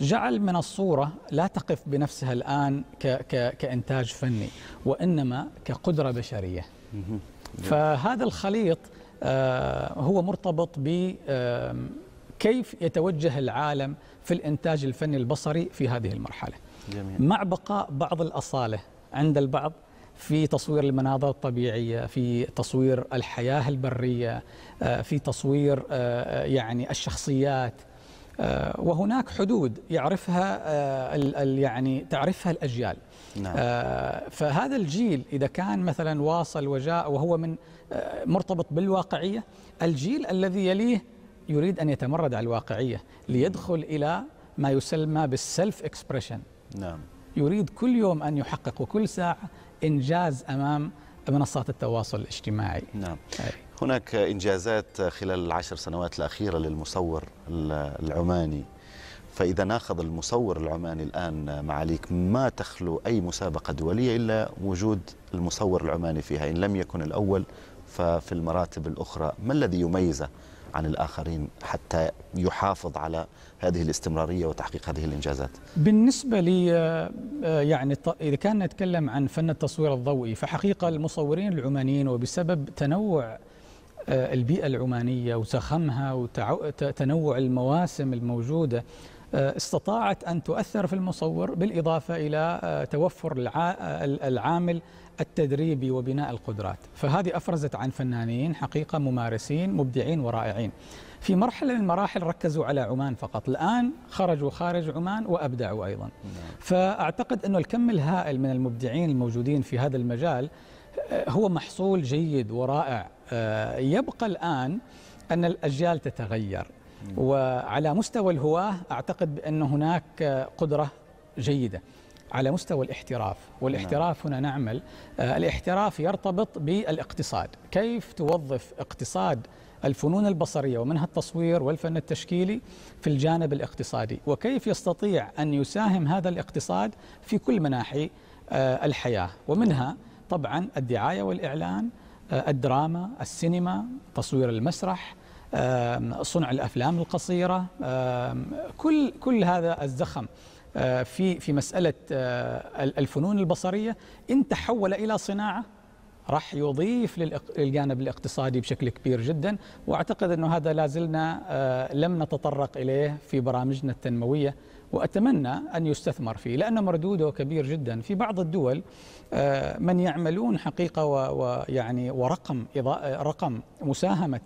جعل من الصورة لا تقف بنفسها الآن ك... ك... كإنتاج فني وإنما كقدرة بشرية فهذا الخليط آه، هو مرتبط ب كيف يتوجه العالم في الإنتاج الفني البصري في هذه المرحلة جميل. مع بقاء بعض الأصالة عند البعض في تصوير المناظر الطبيعية في تصوير الحياة البرية آه، في تصوير آه، يعني الشخصيات آه، وهناك حدود يعرفها يعني تعرفها الاجيال نعم. فهذا الجيل اذا كان مثلا واصل وجاء وهو من مرتبط بالواقعيه الجيل الذي يليه يريد ان يتمرد على الواقعيه ليدخل الى ما يسمى بالسلف اكسبريشن نعم يريد كل يوم ان يحقق وكل ساعه إنجاز أمام منصات التواصل الاجتماعي نعم هناك إنجازات خلال العشر سنوات الأخيرة للمصور العماني فإذا ناخذ المصور العماني الآن معاليك ما تخلو أي مسابقة دولية إلا وجود المصور العماني فيها إن لم يكن الأول ففي المراتب الأخرى ما الذي يميزه عن الآخرين حتى يحافظ على هذه الاستمرارية وتحقيق هذه الإنجازات بالنسبة لي آه، آه، يعني إذا كان نتكلم عن فن التصوير الضوئي فحقيقة المصورين العمانيين وبسبب تنوع آه، البيئة العمانية وزخمها وتنوع المواسم الموجودة آه، استطاعت أن تؤثر في المصور بالإضافة إلى آه، توفر آه، العامل التدريبي وبناء القدرات فهذه أفرزت عن فنانين حقيقة ممارسين مبدعين ورائعين في مرحلة من المراحل ركزوا على عمان فقط الآن خرجوا خارج عمان وأبدعوا أيضا نعم. فأعتقد أنه الكم الهائل من المبدعين الموجودين في هذا المجال هو محصول جيد ورائع يبقى الآن أن الأجيال تتغير وعلى مستوى الهواة أعتقد بأن هناك قدرة جيدة على مستوى الاحتراف والاحتراف نعم. هنا نعمل آه، الاحتراف يرتبط بالاقتصاد كيف توظف اقتصاد الفنون البصرية ومنها التصوير والفن التشكيلي في الجانب الاقتصادي وكيف يستطيع أن يساهم هذا الاقتصاد في كل مناحي آه، الحياة ومنها طبعا الدعاية والإعلان آه، الدراما السينما تصوير المسرح صنع الافلام القصيره كل كل هذا الزخم آه، في في مساله آه، الفنون البصريه ان تحول الى صناعه راح يضيف للجانب الاقتصادي بشكل كبير جدا واعتقد انه هذا لا زلنا آه، لم نتطرق اليه في برامجنا التنمويه واتمنى ان يستثمر فيه لانه مردوده كبير جدا في بعض الدول من يعملون حقيقه ويعني ورقم رقم مساهمه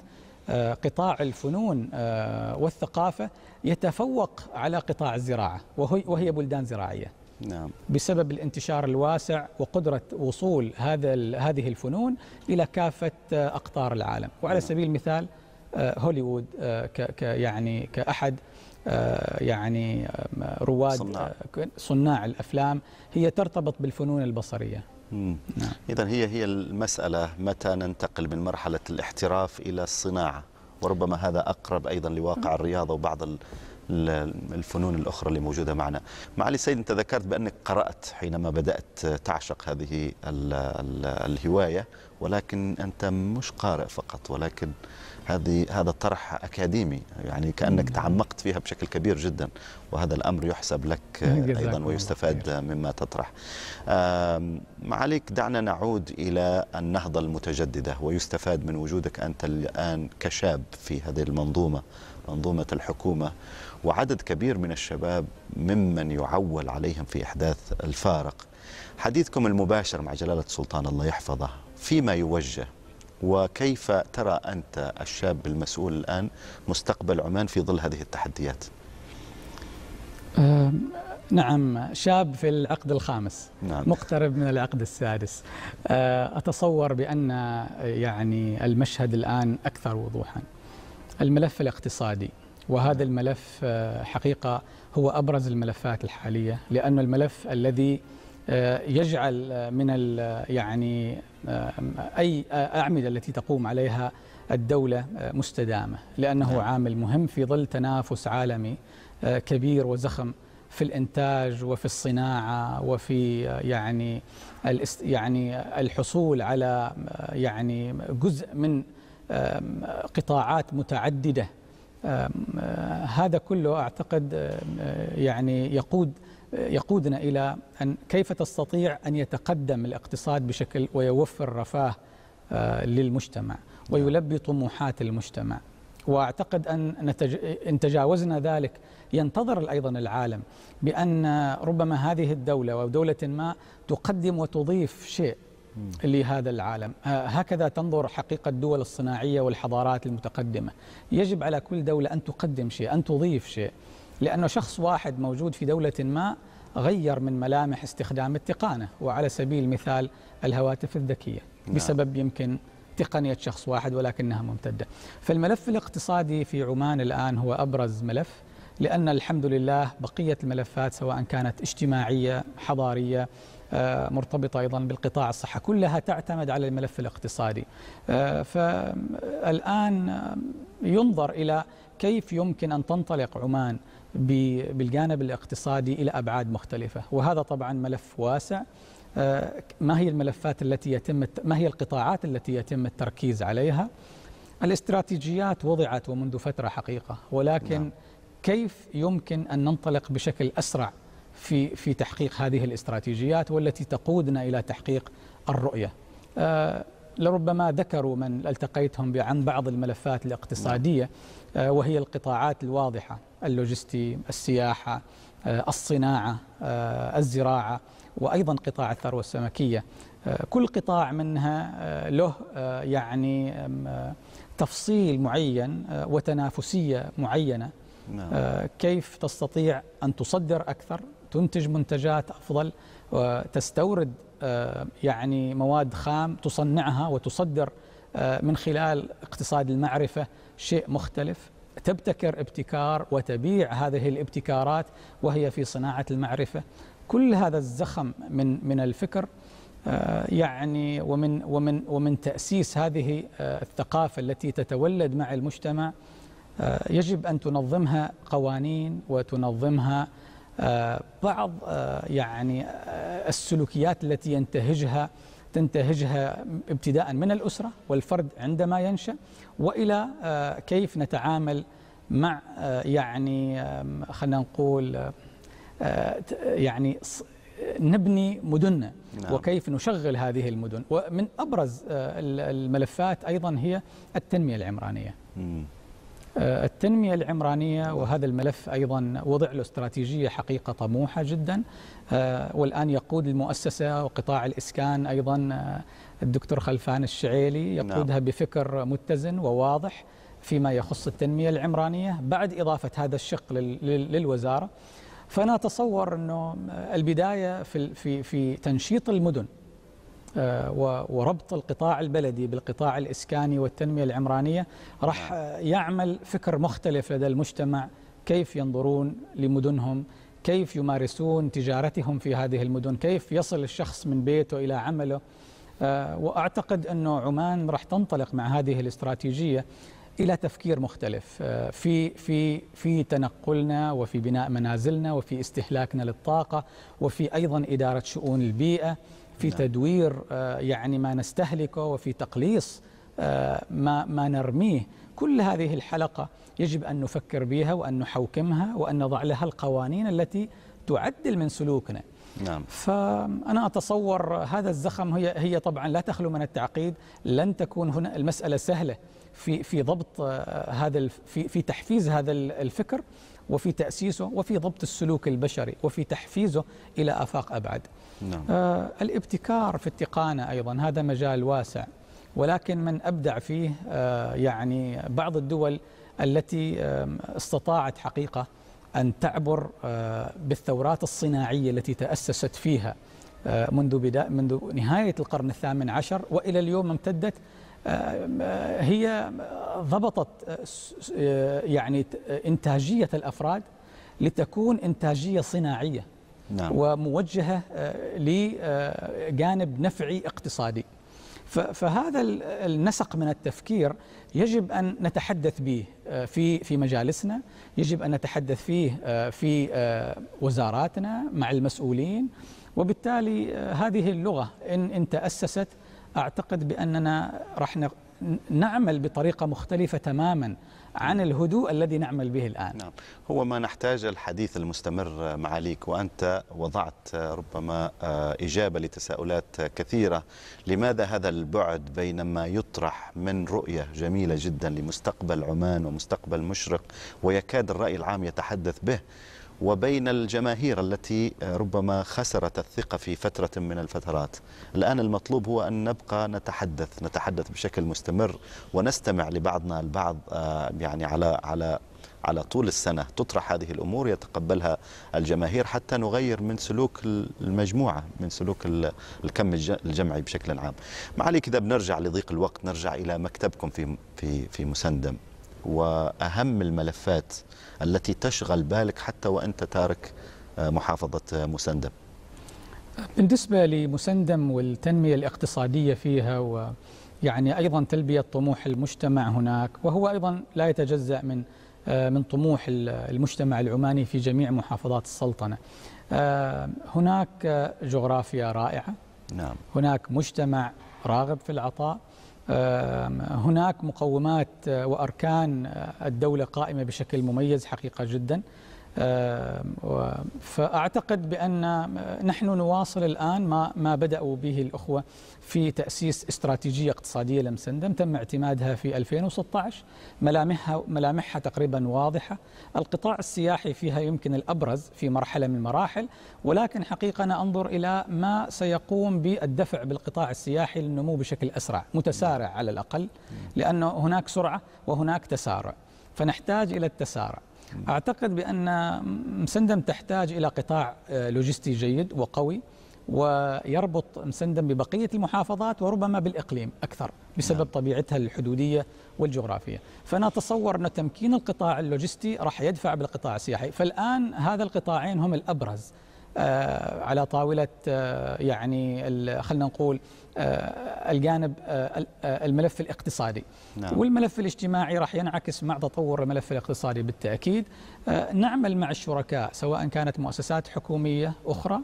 آه، قطاع الفنون آه، والثقافة يتفوق على قطاع الزراعة وهي بلدان زراعية نعم. بسبب الانتشار الواسع وقدرة وصول هذا هذه الفنون إلى كافة آه، أقطار العالم وعلى نعم. سبيل المثال هوليوود يعني كأحد يعني رواد صناع. صناع الأفلام هي ترتبط بالفنون البصرية نعم. إذا هي هي المسألة متى ننتقل من مرحلة الاحتراف إلى الصناعة وربما هذا أقرب أيضا لواقع الرياضة وبعض الفنون الأخرى اللي موجودة معنا معالي السيد أنت ذكرت بأنك قرأت حينما بدأت تعشق هذه الـ الـ الهواية ولكن أنت مش قارئ فقط ولكن هذه هذا طرح أكاديمي يعني كأنك تعمقت فيها بشكل كبير جدا وهذا الأمر يحسب لك أيضا ويستفاد مما تطرح معاليك دعنا نعود إلى النهضة المتجددة ويستفاد من وجودك أنت الآن كشاب في هذه المنظومة منظومة الحكومة وعدد كبير من الشباب ممن يعول عليهم في إحداث الفارق حديثكم المباشر مع جلالة السلطان الله يحفظه فيما يوجه وكيف ترى أنت الشاب المسؤول الآن مستقبل عمان في ظل هذه التحديات نعم شاب في العقد الخامس نعم. مقترب من العقد السادس أه، أتصور بأن يعني المشهد الآن أكثر وضوحا الملف الاقتصادي وهذا الملف آه، حقيقة هو أبرز الملفات الحالية لأن الملف الذي آه، يجعل آه، من يعني أي أعمدة التي تقوم عليها الدولة مستدامة لأنه نعم. عامل مهم في ظل تنافس عالمي كبير وزخم في الإنتاج وفي الصناعة وفي يعني يعني الحصول على يعني جزء من قطاعات متعددة هذا كله أعتقد يعني يقود يقودنا إلى أن كيف تستطيع أن يتقدم الاقتصاد بشكل ويوفر رفاه للمجتمع ويلبي طموحات المجتمع واعتقد ان نتج... ان تجاوزنا ذلك ينتظر ايضا العالم بان ربما هذه الدوله او دوله ما تقدم وتضيف شيء لهذا العالم آه، هكذا تنظر حقيقة الدول الصناعية والحضارات المتقدمة يجب على كل دولة أن تقدم شيء أن تضيف شيء لأنه شخص واحد موجود في دولة ما غير من ملامح استخدام التقانة وعلى سبيل المثال الهواتف الذكية نعم. بسبب يمكن تقنية شخص واحد ولكنها ممتدة فالملف الاقتصادي في عمان الآن هو أبرز ملف لأن الحمد لله بقية الملفات سواء كانت اجتماعية حضارية آه، مرتبطة أيضا بالقطاع الصحة كلها تعتمد على الملف الاقتصادي آه، فالآن ينظر إلى كيف يمكن أن تنطلق عمان بالجانب الاقتصادي إلى أبعاد مختلفة وهذا طبعا ملف واسع آه، ما هي الملفات التي يتم ما هي القطاعات التي يتم التركيز عليها الاستراتيجيات وضعت ومنذ فترة حقيقة ولكن نعم. كيف يمكن أن ننطلق بشكل أسرع في في تحقيق هذه الاستراتيجيات والتي تقودنا الى تحقيق الرؤيه. آه، لربما ذكروا من التقيتهم عن بعض الملفات الاقتصاديه نعم. آه، وهي القطاعات الواضحه اللوجستي، السياحه، آه، الصناعه، الزراعه وايضا قطاع الثروه السمكيه. كل قطاع منها له يعني تفصيل معين وتنافسيه معينه نعم. كيف تستطيع ان تصدر اكثر تنتج منتجات أفضل وتستورد آه، يعني مواد خام تصنعها وتصدر آه، من خلال اقتصاد المعرفة شيء مختلف تبتكر ابتكار وتبيع هذه الابتكارات وهي في صناعة المعرفة كل هذا الزخم من من الفكر آه، يعني ومن ومن ومن تأسيس هذه الثقافة التي تتولد مع المجتمع يجب أن تنظمها قوانين وتنظمها آه، بعض آه، يعني آه، السلوكيات التي ينتهجها تنتهجها ابتداء من الأسرة والفرد عندما ينشأ وإلى كيف نتعامل مع يعني خلينا نقول يعني نبني مدننا نعم. وكيف نشغل هذه المدن ومن أبرز الملفات أيضا هي التنمية العمرانية مم. آه، التنمية العمرانية وهذا الملف أيضا وضع له استراتيجية حقيقة طموحة جدا آه، والآن يقود المؤسسة وقطاع الإسكان أيضا آه، الدكتور خلفان الشعيلي يقودها نعم. بفكر متزن وواضح فيما يخص التنمية العمرانية بعد إضافة هذا الشق للوزارة فأنا أتصور أنه البداية في, في, في تنشيط المدن آه، وربط القطاع البلدي بالقطاع الإسكاني والتنمية العمرانية راح نعم. آه، يعمل فكر مختلف لدى المجتمع كيف ينظرون لمدنهم كيف يمارسون تجارتهم في هذه المدن كيف يصل الشخص من بيته إلى عمله آه، وأعتقد أنه عمان راح تنطلق مع هذه الاستراتيجية الى تفكير مختلف في في في تنقلنا وفي بناء منازلنا وفي استهلاكنا للطاقه وفي ايضا اداره شؤون البيئه في نعم. تدوير آه، يعني ما نستهلكه وفي تقليص آه، ما ما نرميه كل هذه الحلقة يجب أن نفكر بها وأن نحوكمها وأن نضع لها القوانين التي تعدل من سلوكنا نعم. فأنا أتصور هذا الزخم هي هي طبعا لا تخلو من التعقيد لن تكون هنا المسألة سهلة في في ضبط آه، هذا في في تحفيز هذا الفكر وفي تأسيسه وفي ضبط السلوك البشري وفي تحفيزه إلى آفاق أبعد نعم. آه الابتكار في التقانة أيضا هذا مجال واسع ولكن من أبدع فيه آه يعني بعض الدول التي آه استطاعت حقيقة أن تعبر آه بالثورات الصناعية التي تأسست فيها آه، منذ بدا منذ نهاية القرن الثامن عشر وإلى اليوم امتدت آه، هي ضبطت آه، آه، يعني إنتاجية الأفراد لتكون إنتاجية صناعية نعم. وموجهة لجانب نفعي اقتصادي فهذا النسق من التفكير يجب أن نتحدث به في في مجالسنا يجب أن نتحدث فيه في وزاراتنا مع المسؤولين وبالتالي هذه اللغة إن, إن تأسست أعتقد بأننا راح نعمل بطريقة مختلفة تماما عن الهدوء الذي نعمل به الآن نعم. هو ما نحتاج الحديث المستمر معاليك وأنت وضعت ربما آه، إجابة لتساؤلات كثيرة لماذا هذا البعد بين ما يطرح من رؤية جميلة جدا لمستقبل عمان ومستقبل مشرق ويكاد الرأي العام يتحدث به وبين الجماهير التي ربما خسرت الثقة في فترة من الفترات الآن المطلوب هو أن نبقى نتحدث نتحدث بشكل مستمر ونستمع لبعضنا البعض آه، يعني على على على طول السنة تطرح هذه الأمور يتقبلها الجماهير حتى نغير من سلوك المجموعة من سلوك الكم الجمعي بشكل عام ما عليك إذا بنرجع لضيق الوقت نرجع إلى مكتبكم في, في, في مسندم وأهم الملفات التي تشغل بالك حتى وأنت تارك آه، محافظة آه، مسندم بالنسبة لمسندم والتنمية الاقتصادية فيها و يعني أيضا تلبية طموح المجتمع هناك وهو أيضا لا يتجزأ من آه، من طموح المجتمع العماني في جميع محافظات السلطنة هناك جغرافيا رائعة نعم. هناك مجتمع راغب في العطاء هناك مقومات آه، واركان آه، الدوله قائمه بشكل مميز حقيقه جدا فأعتقد بأن نحن نواصل الآن ما ما بدأوا به الأخوة في تأسيس استراتيجية اقتصادية لمسندم تم اعتمادها في 2016 ملامحها ملامحها تقريبا واضحة القطاع السياحي فيها يمكن الأبرز في مرحلة من المراحل ولكن حقيقة أنا أنظر إلى ما سيقوم بالدفع بالقطاع السياحي للنمو بشكل أسرع متسارع على الأقل لأن هناك سرعة وهناك تسارع فنحتاج إلى التسارع أعتقد بأن مسندم تحتاج إلى قطاع آه، لوجستي جيد وقوي ويربط مسندم ببقية المحافظات وربما بالإقليم أكثر بسبب نعم. طبيعتها الحدودية والجغرافية فأنا أتصور أن تمكين القطاع اللوجستي راح يدفع بالقطاع السياحي فالآن هذا القطاعين هم الأبرز آه، على طاولة آه، يعني خلينا نقول آه، الجانب آه، آه، الملف الاقتصادي نعم. والملف الاجتماعي راح ينعكس مع تطور الملف الاقتصادي بالتأكيد نعمل مع الشركاء سواء كانت مؤسسات حكومية أخرى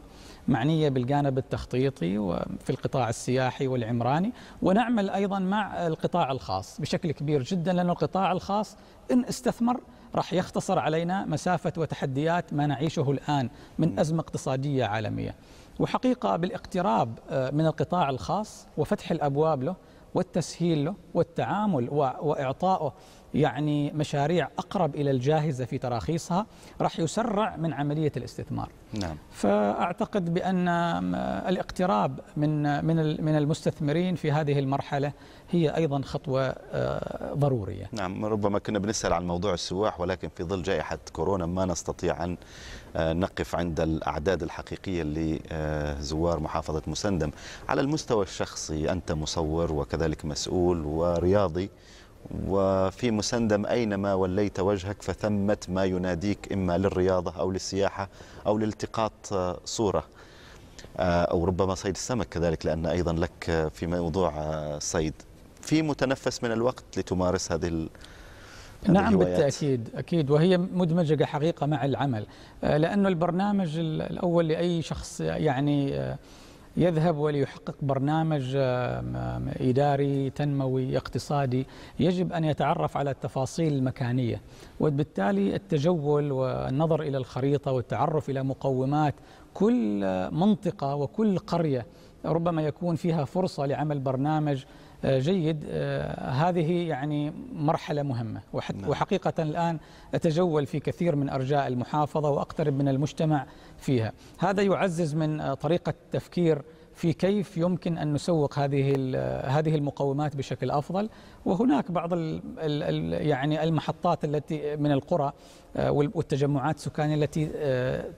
معنية بالجانب التخطيطي وفي القطاع السياحي والعمراني ونعمل أيضا مع القطاع الخاص بشكل كبير جدا لأن القطاع الخاص إن استثمر راح يختصر علينا مسافة وتحديات ما نعيشه الآن من نعم. أزمة اقتصادية عالمية وحقيقه بالاقتراب آه، من القطاع الخاص وفتح الابواب له والتسهيل له والتعامل واعطائه يعني مشاريع أقرب إلى الجاهزة في تراخيصها راح يسرع من عملية الاستثمار نعم. فأعتقد بأن الاقتراب من من من المستثمرين في هذه المرحلة هي أيضا خطوة آه، ضرورية نعم ربما كنا بنسأل عن موضوع السواح ولكن في ظل جائحة كورونا ما نستطيع أن آه، نقف عند الأعداد الحقيقية لزوار آه، محافظة مسندم على المستوى الشخصي أنت مصور وكذلك مسؤول ورياضي وفي مسندم أينما وليت وجهك فثمة ما يناديك إما للرياضة أو للسياحة أو لالتقاط صورة آه، أو ربما صيد السمك كذلك لأن أيضا لك في موضوع الصيد آه، في متنفس من الوقت لتمارس هذه نعم الهوايات. بالتأكيد أكيد وهي مدمجة حقيقة مع العمل آه، لأنه البرنامج الأول لأي شخص يعني يذهب وليحقق برنامج آه، إداري تنموي اقتصادي يجب أن يتعرف على التفاصيل المكانية وبالتالي التجول والنظر إلى الخريطة والتعرف إلى مقومات كل منطقة وكل قرية ربما يكون فيها فرصة لعمل برنامج آه، جيد آه، هذه يعني مرحلة مهمة نعم. وحقيقة الآن أتجول في كثير من أرجاء المحافظة وأقترب من المجتمع فيها هذا يعزز من آه، طريقة تفكير في كيف يمكن ان نسوق هذه هذه المقومات بشكل افضل وهناك بعض الـ الـ يعني المحطات التي من القرى والتجمعات السكانيه التي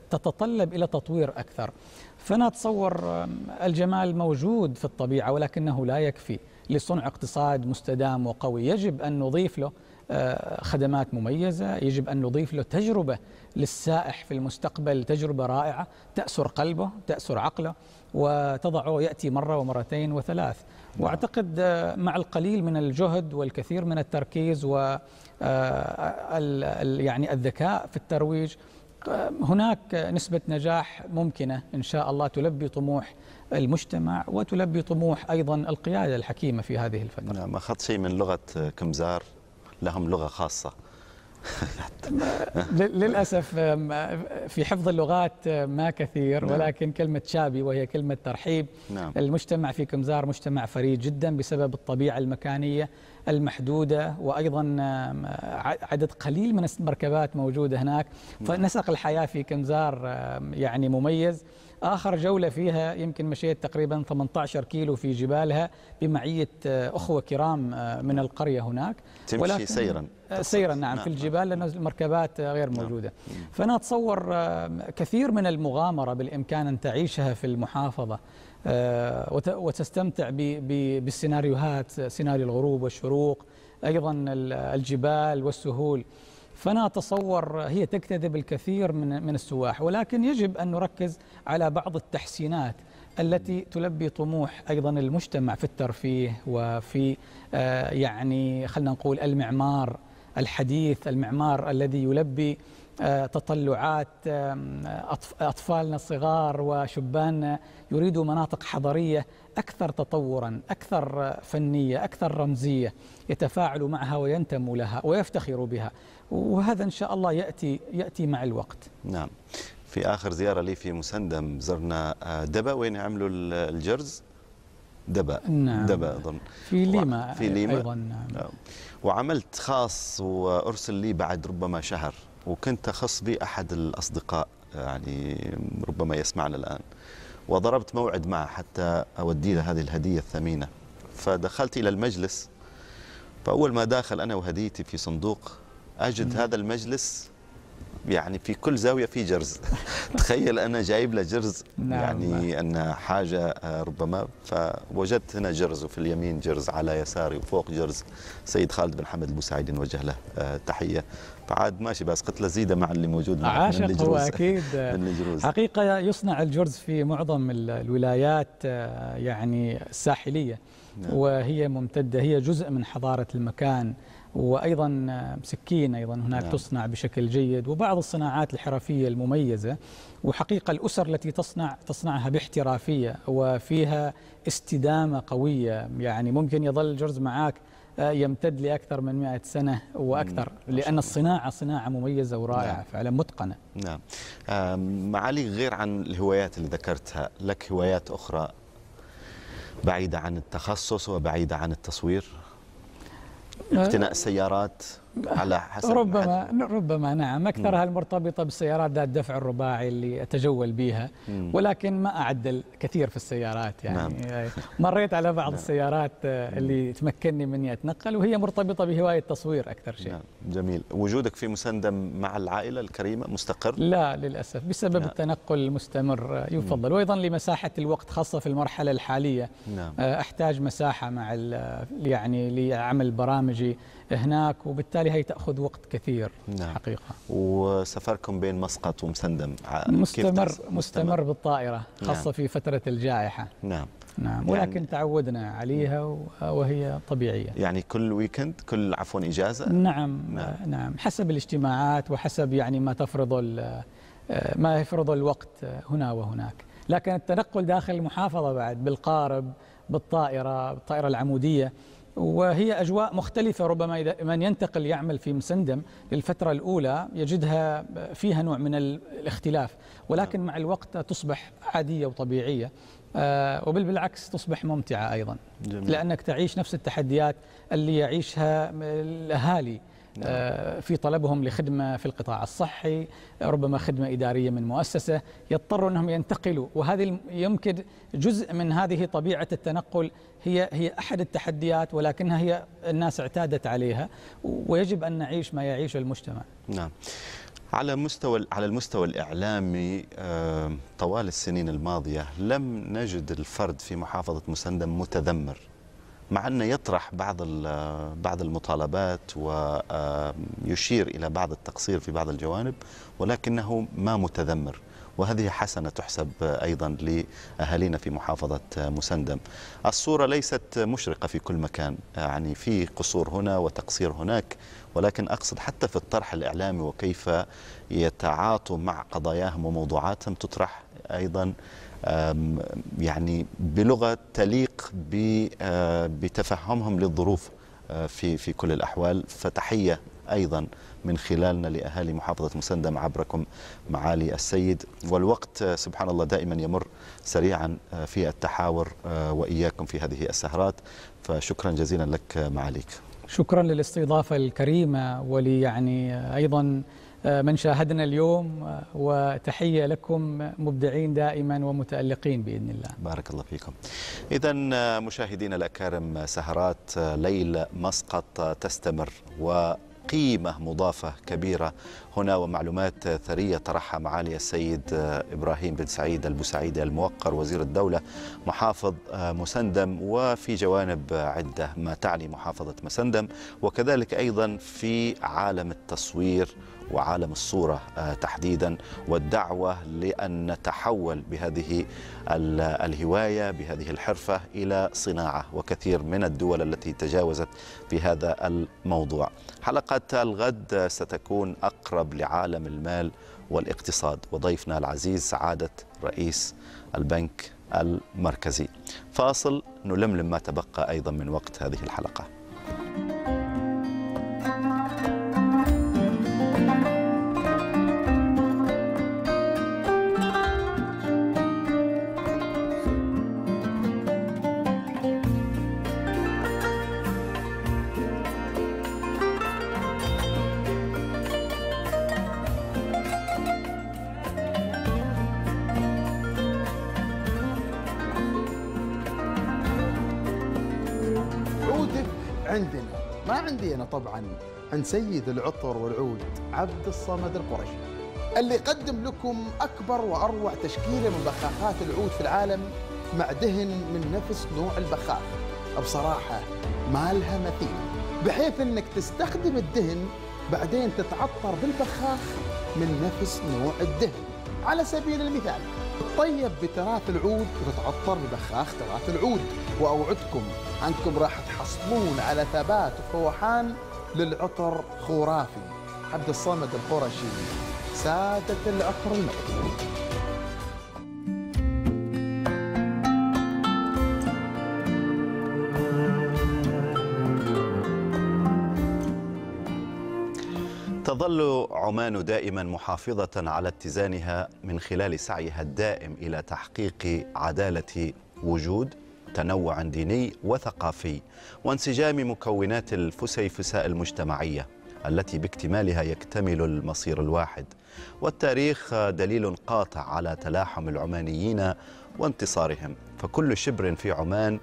تتطلب الى تطوير اكثر فانا اتصور الجمال موجود في الطبيعه ولكنه لا يكفي لصنع اقتصاد مستدام وقوي يجب أن نضيف له آه، خدمات مميزة يجب أن نضيف له تجربة للسائح في المستقبل تجربة رائعة تأسر قلبه تأسر عقله وتضعه يأتي مرة ومرتين وثلاث وأعتقد آه، مع القليل من الجهد والكثير من التركيز و آه، يعني الذكاء في الترويج هناك نسبة نجاح ممكنة إن شاء الله تلبي طموح المجتمع وتلبي طموح أيضا القيادة الحكيمة في هذه الفترة نعم أخذت شيء من لغة كمزار لهم لغة خاصة للأسف في حفظ اللغات ما كثير نعم. ولكن كلمة شابي وهي كلمة ترحيب نعم. المجتمع في كمزار مجتمع فريد جدا بسبب الطبيعة المكانية المحدودة وأيضا عدد قليل من المركبات موجودة هناك نعم. فنسق الحياة في كمزار يعني مميز آخر جولة فيها يمكن مشيت تقريبا 18 كيلو في جبالها بمعية آه، أخوة كرام آه، من القرية هناك تمشي ولكن سيرا آه، سيرا نعم, نعم في الجبال نعم. لأن المركبات غير نعم. موجودة نعم. فأنا أتصور كثير من المغامرة بالإمكان أن تعيشها في المحافظة آه، وتستمتع بالسيناريوهات سيناريو الغروب والشروق أيضا الجبال والسهول فأنا أتصور هي تجتذب الكثير من من السواح ولكن يجب أن نركز على بعض التحسينات التي تلبي طموح أيضا المجتمع في الترفيه وفي آه، يعني خلينا نقول المعمار الحديث المعمار الذي يلبي آه، تطلعات أطفالنا الصغار وشباننا يريدوا مناطق حضرية أكثر تطورا أكثر فنية أكثر رمزية يتفاعلوا معها وينتموا لها ويفتخروا بها وهذا إن شاء الله يأتي, يأتي مع الوقت نعم في آخر زيارة لي في مسندم زرنا آه، دبا وين عملوا الجرز دبا نعم دبا اظن في ليما في ليما ايضا نعم. نعم وعملت خاص وارسل لي بعد ربما شهر وكنت أخص بي أحد الأصدقاء يعني ربما يسمعنا الآن وضربت موعد معه حتى أودي له هذه الهدية الثمينة فدخلت إلى المجلس فأول ما داخل أنا وهديتي في صندوق أجد مم. هذا المجلس يعني في كل زاويه في جرز تخيل انا جايب له جرز نعم. يعني ان حاجه آه، ربما فوجدت هنا جرز وفي اليمين جرز على يساري وفوق جرز سيد خالد بن حمد المساعد نوجه له آه، تحيه فعاد ماشي بس قلت له زيده مع اللي موجود معك عاشق من هو اكيد من الجرز. حقيقه يصنع الجرز في معظم الولايات آه، يعني الساحليه نعم. وهي ممتده هي جزء من حضاره المكان وأيضا سكين أيضا هناك نعم. تصنع بشكل جيد وبعض الصناعات الحرفية المميزة وحقيقة الأسر التي تصنع تصنعها باحترافية وفيها استدامة قوية يعني ممكن يظل جرز معك آه، يمتد لأكثر من 100 سنة وأكثر لأن الصناعة صناعة مميزة ورائعة نعم. فعلا متقنة نعم معالي غير عن الهوايات اللي ذكرتها لك هوايات أخرى بعيدة عن التخصص وبعيدة عن التصوير اقتناء السيارات على حسب ربما الحد. ربما نعم اكثرها المرتبطه بالسيارات ذات الدفع الرباعي اللي اتجول بها ولكن ما اعدل كثير في السيارات يعني نعم. مريت على بعض نعم. السيارات آه، اللي تمكنني من اني اتنقل وهي مرتبطه بهوايه التصوير اكثر شيء نعم. جميل وجودك في مسندم مع العائله الكريمه مستقر لا للاسف بسبب نعم. التنقل المستمر آه، يفضل وايضا لمساحه الوقت خاصه في المرحله الحاليه نعم. آه، احتاج مساحه مع يعني لعمل برامجي هناك وبالتالي هي تاخذ وقت كثير نعم. حقيقه وسفركم بين مسقط ومسندم مستمر مستمر بالطائره خاصه نعم. في فتره الجائحه نعم نعم يعني ولكن يعني تعودنا عليها وهي طبيعيه يعني كل ويكند كل عفوا اجازه نعم نعم, نعم. حسب الاجتماعات وحسب يعني ما تفرض آه، ما يفرض الوقت هنا وهناك لكن التنقل داخل المحافظه بعد بالقارب بالطائره بالطائره العموديه وهي أجواء مختلفة ربما إذا من ينتقل يعمل في مسندم للفترة الأولى يجدها فيها نوع من الاختلاف ولكن مع الوقت تصبح عادية وطبيعية آه، وبالعكس بالعكس تصبح ممتعة أيضا جميل. لأنك تعيش نفس التحديات اللي يعيشها الأهالي نعم. آه، في طلبهم لخدمة في القطاع الصحي ربما خدمة إدارية من مؤسسة يضطروا أنهم ينتقلوا وهذه يمكن جزء من هذه طبيعة التنقل هي هي أحد التحديات ولكنها هي الناس اعتادت عليها ويجب أن نعيش ما يعيشه المجتمع نعم على مستوى على المستوى الاعلامي آه، طوال السنين الماضيه لم نجد الفرد في محافظه مسندم متذمر مع أنه يطرح بعض بعض المطالبات ويشير آه، إلى بعض التقصير في بعض الجوانب ولكنه ما متذمر وهذه حسنة تحسب أيضا لأهالينا في محافظة مسندم الصورة ليست مشرقة في كل مكان يعني في قصور هنا وتقصير هناك ولكن أقصد حتى في الطرح الإعلامي وكيف يتعاطوا مع قضاياهم وموضوعاتهم تطرح أيضا يعني بلغه تليق آه، بتفهمهم للظروف آه، في في كل الاحوال فتحيه ايضا من خلالنا لاهالي محافظه مسندم عبركم معالي السيد والوقت آه، سبحان الله دائما يمر سريعا في التحاور واياكم في هذه السهرات فشكرا جزيلا لك معاليك شكرا للاستضافه الكريمه ولي يعني ايضا آه، من شاهدنا اليوم آه، وتحية لكم مبدعين دائما ومتألقين بإذن الله بارك الله فيكم إذا آه، مشاهدينا الأكارم سهرات ليل مسقط تستمر و قيمة مضافة كبيرة هنا ومعلومات ثرية طرحها معالي السيد إبراهيم بن سعيد البوسعيدي الموقر وزير الدولة محافظ مسندم وفي جوانب عدة ما تعني محافظة مسندم وكذلك أيضا في عالم التصوير وعالم الصورة آه، تحديدا والدعوة لأن نتحول بهذه الهواية بهذه الحرفة إلى صناعة وكثير من الدول التي تجاوزت في هذا الموضوع حلقة الغد ستكون أقرب لعالم المال والاقتصاد وضيفنا العزيز سعادة رئيس البنك المركزي فاصل نلملم ما تبقى أيضا من وقت هذه الحلقة عندي أنا طبعا عند سيد العطر والعود عبد الصمد القرشي اللي يقدم لكم أكبر وأروع تشكيلة من بخاخات العود في العالم مع دهن من نفس نوع البخاخ بصراحة ما لها مثيل بحيث أنك تستخدم الدهن بعدين تتعطر بالبخاخ من نفس نوع الدهن على سبيل المثال تطيب بتراث العود وتتعطر ببخاخ تراث العود وأوعدكم انكم راح تحصلون على ثبات وفوحان للعطر خرافي عبد الصمد القرشي سادة العطر المكتوب تظل عمان دائما محافظة على اتزانها من خلال سعيها الدائم إلى تحقيق عدالة وجود تنوع ديني وثقافي وانسجام مكونات الفسيفساء المجتمعيه التي باكتمالها يكتمل المصير الواحد والتاريخ دليل قاطع على تلاحم العمانيين وانتصارهم فكل شبر في عمان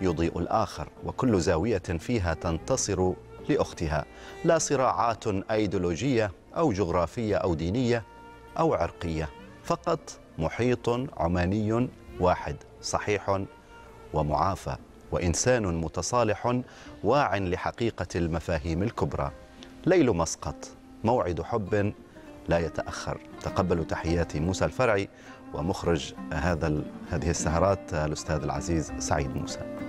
يضيء الآخر وكل زاوية فيها تنتصر لأختها لا صراعات أيديولوجية أو جغرافية أو دينية أو عرقية فقط محيط عماني واحد صحيح ومعافى وإنسان متصالح واع لحقيقة المفاهيم الكبرى ليل مسقط موعد حب لا يتأخر تقبلوا تحياتي موسى الفرعي ومخرج هذا هذه السهرات الأستاذ العزيز سعيد موسى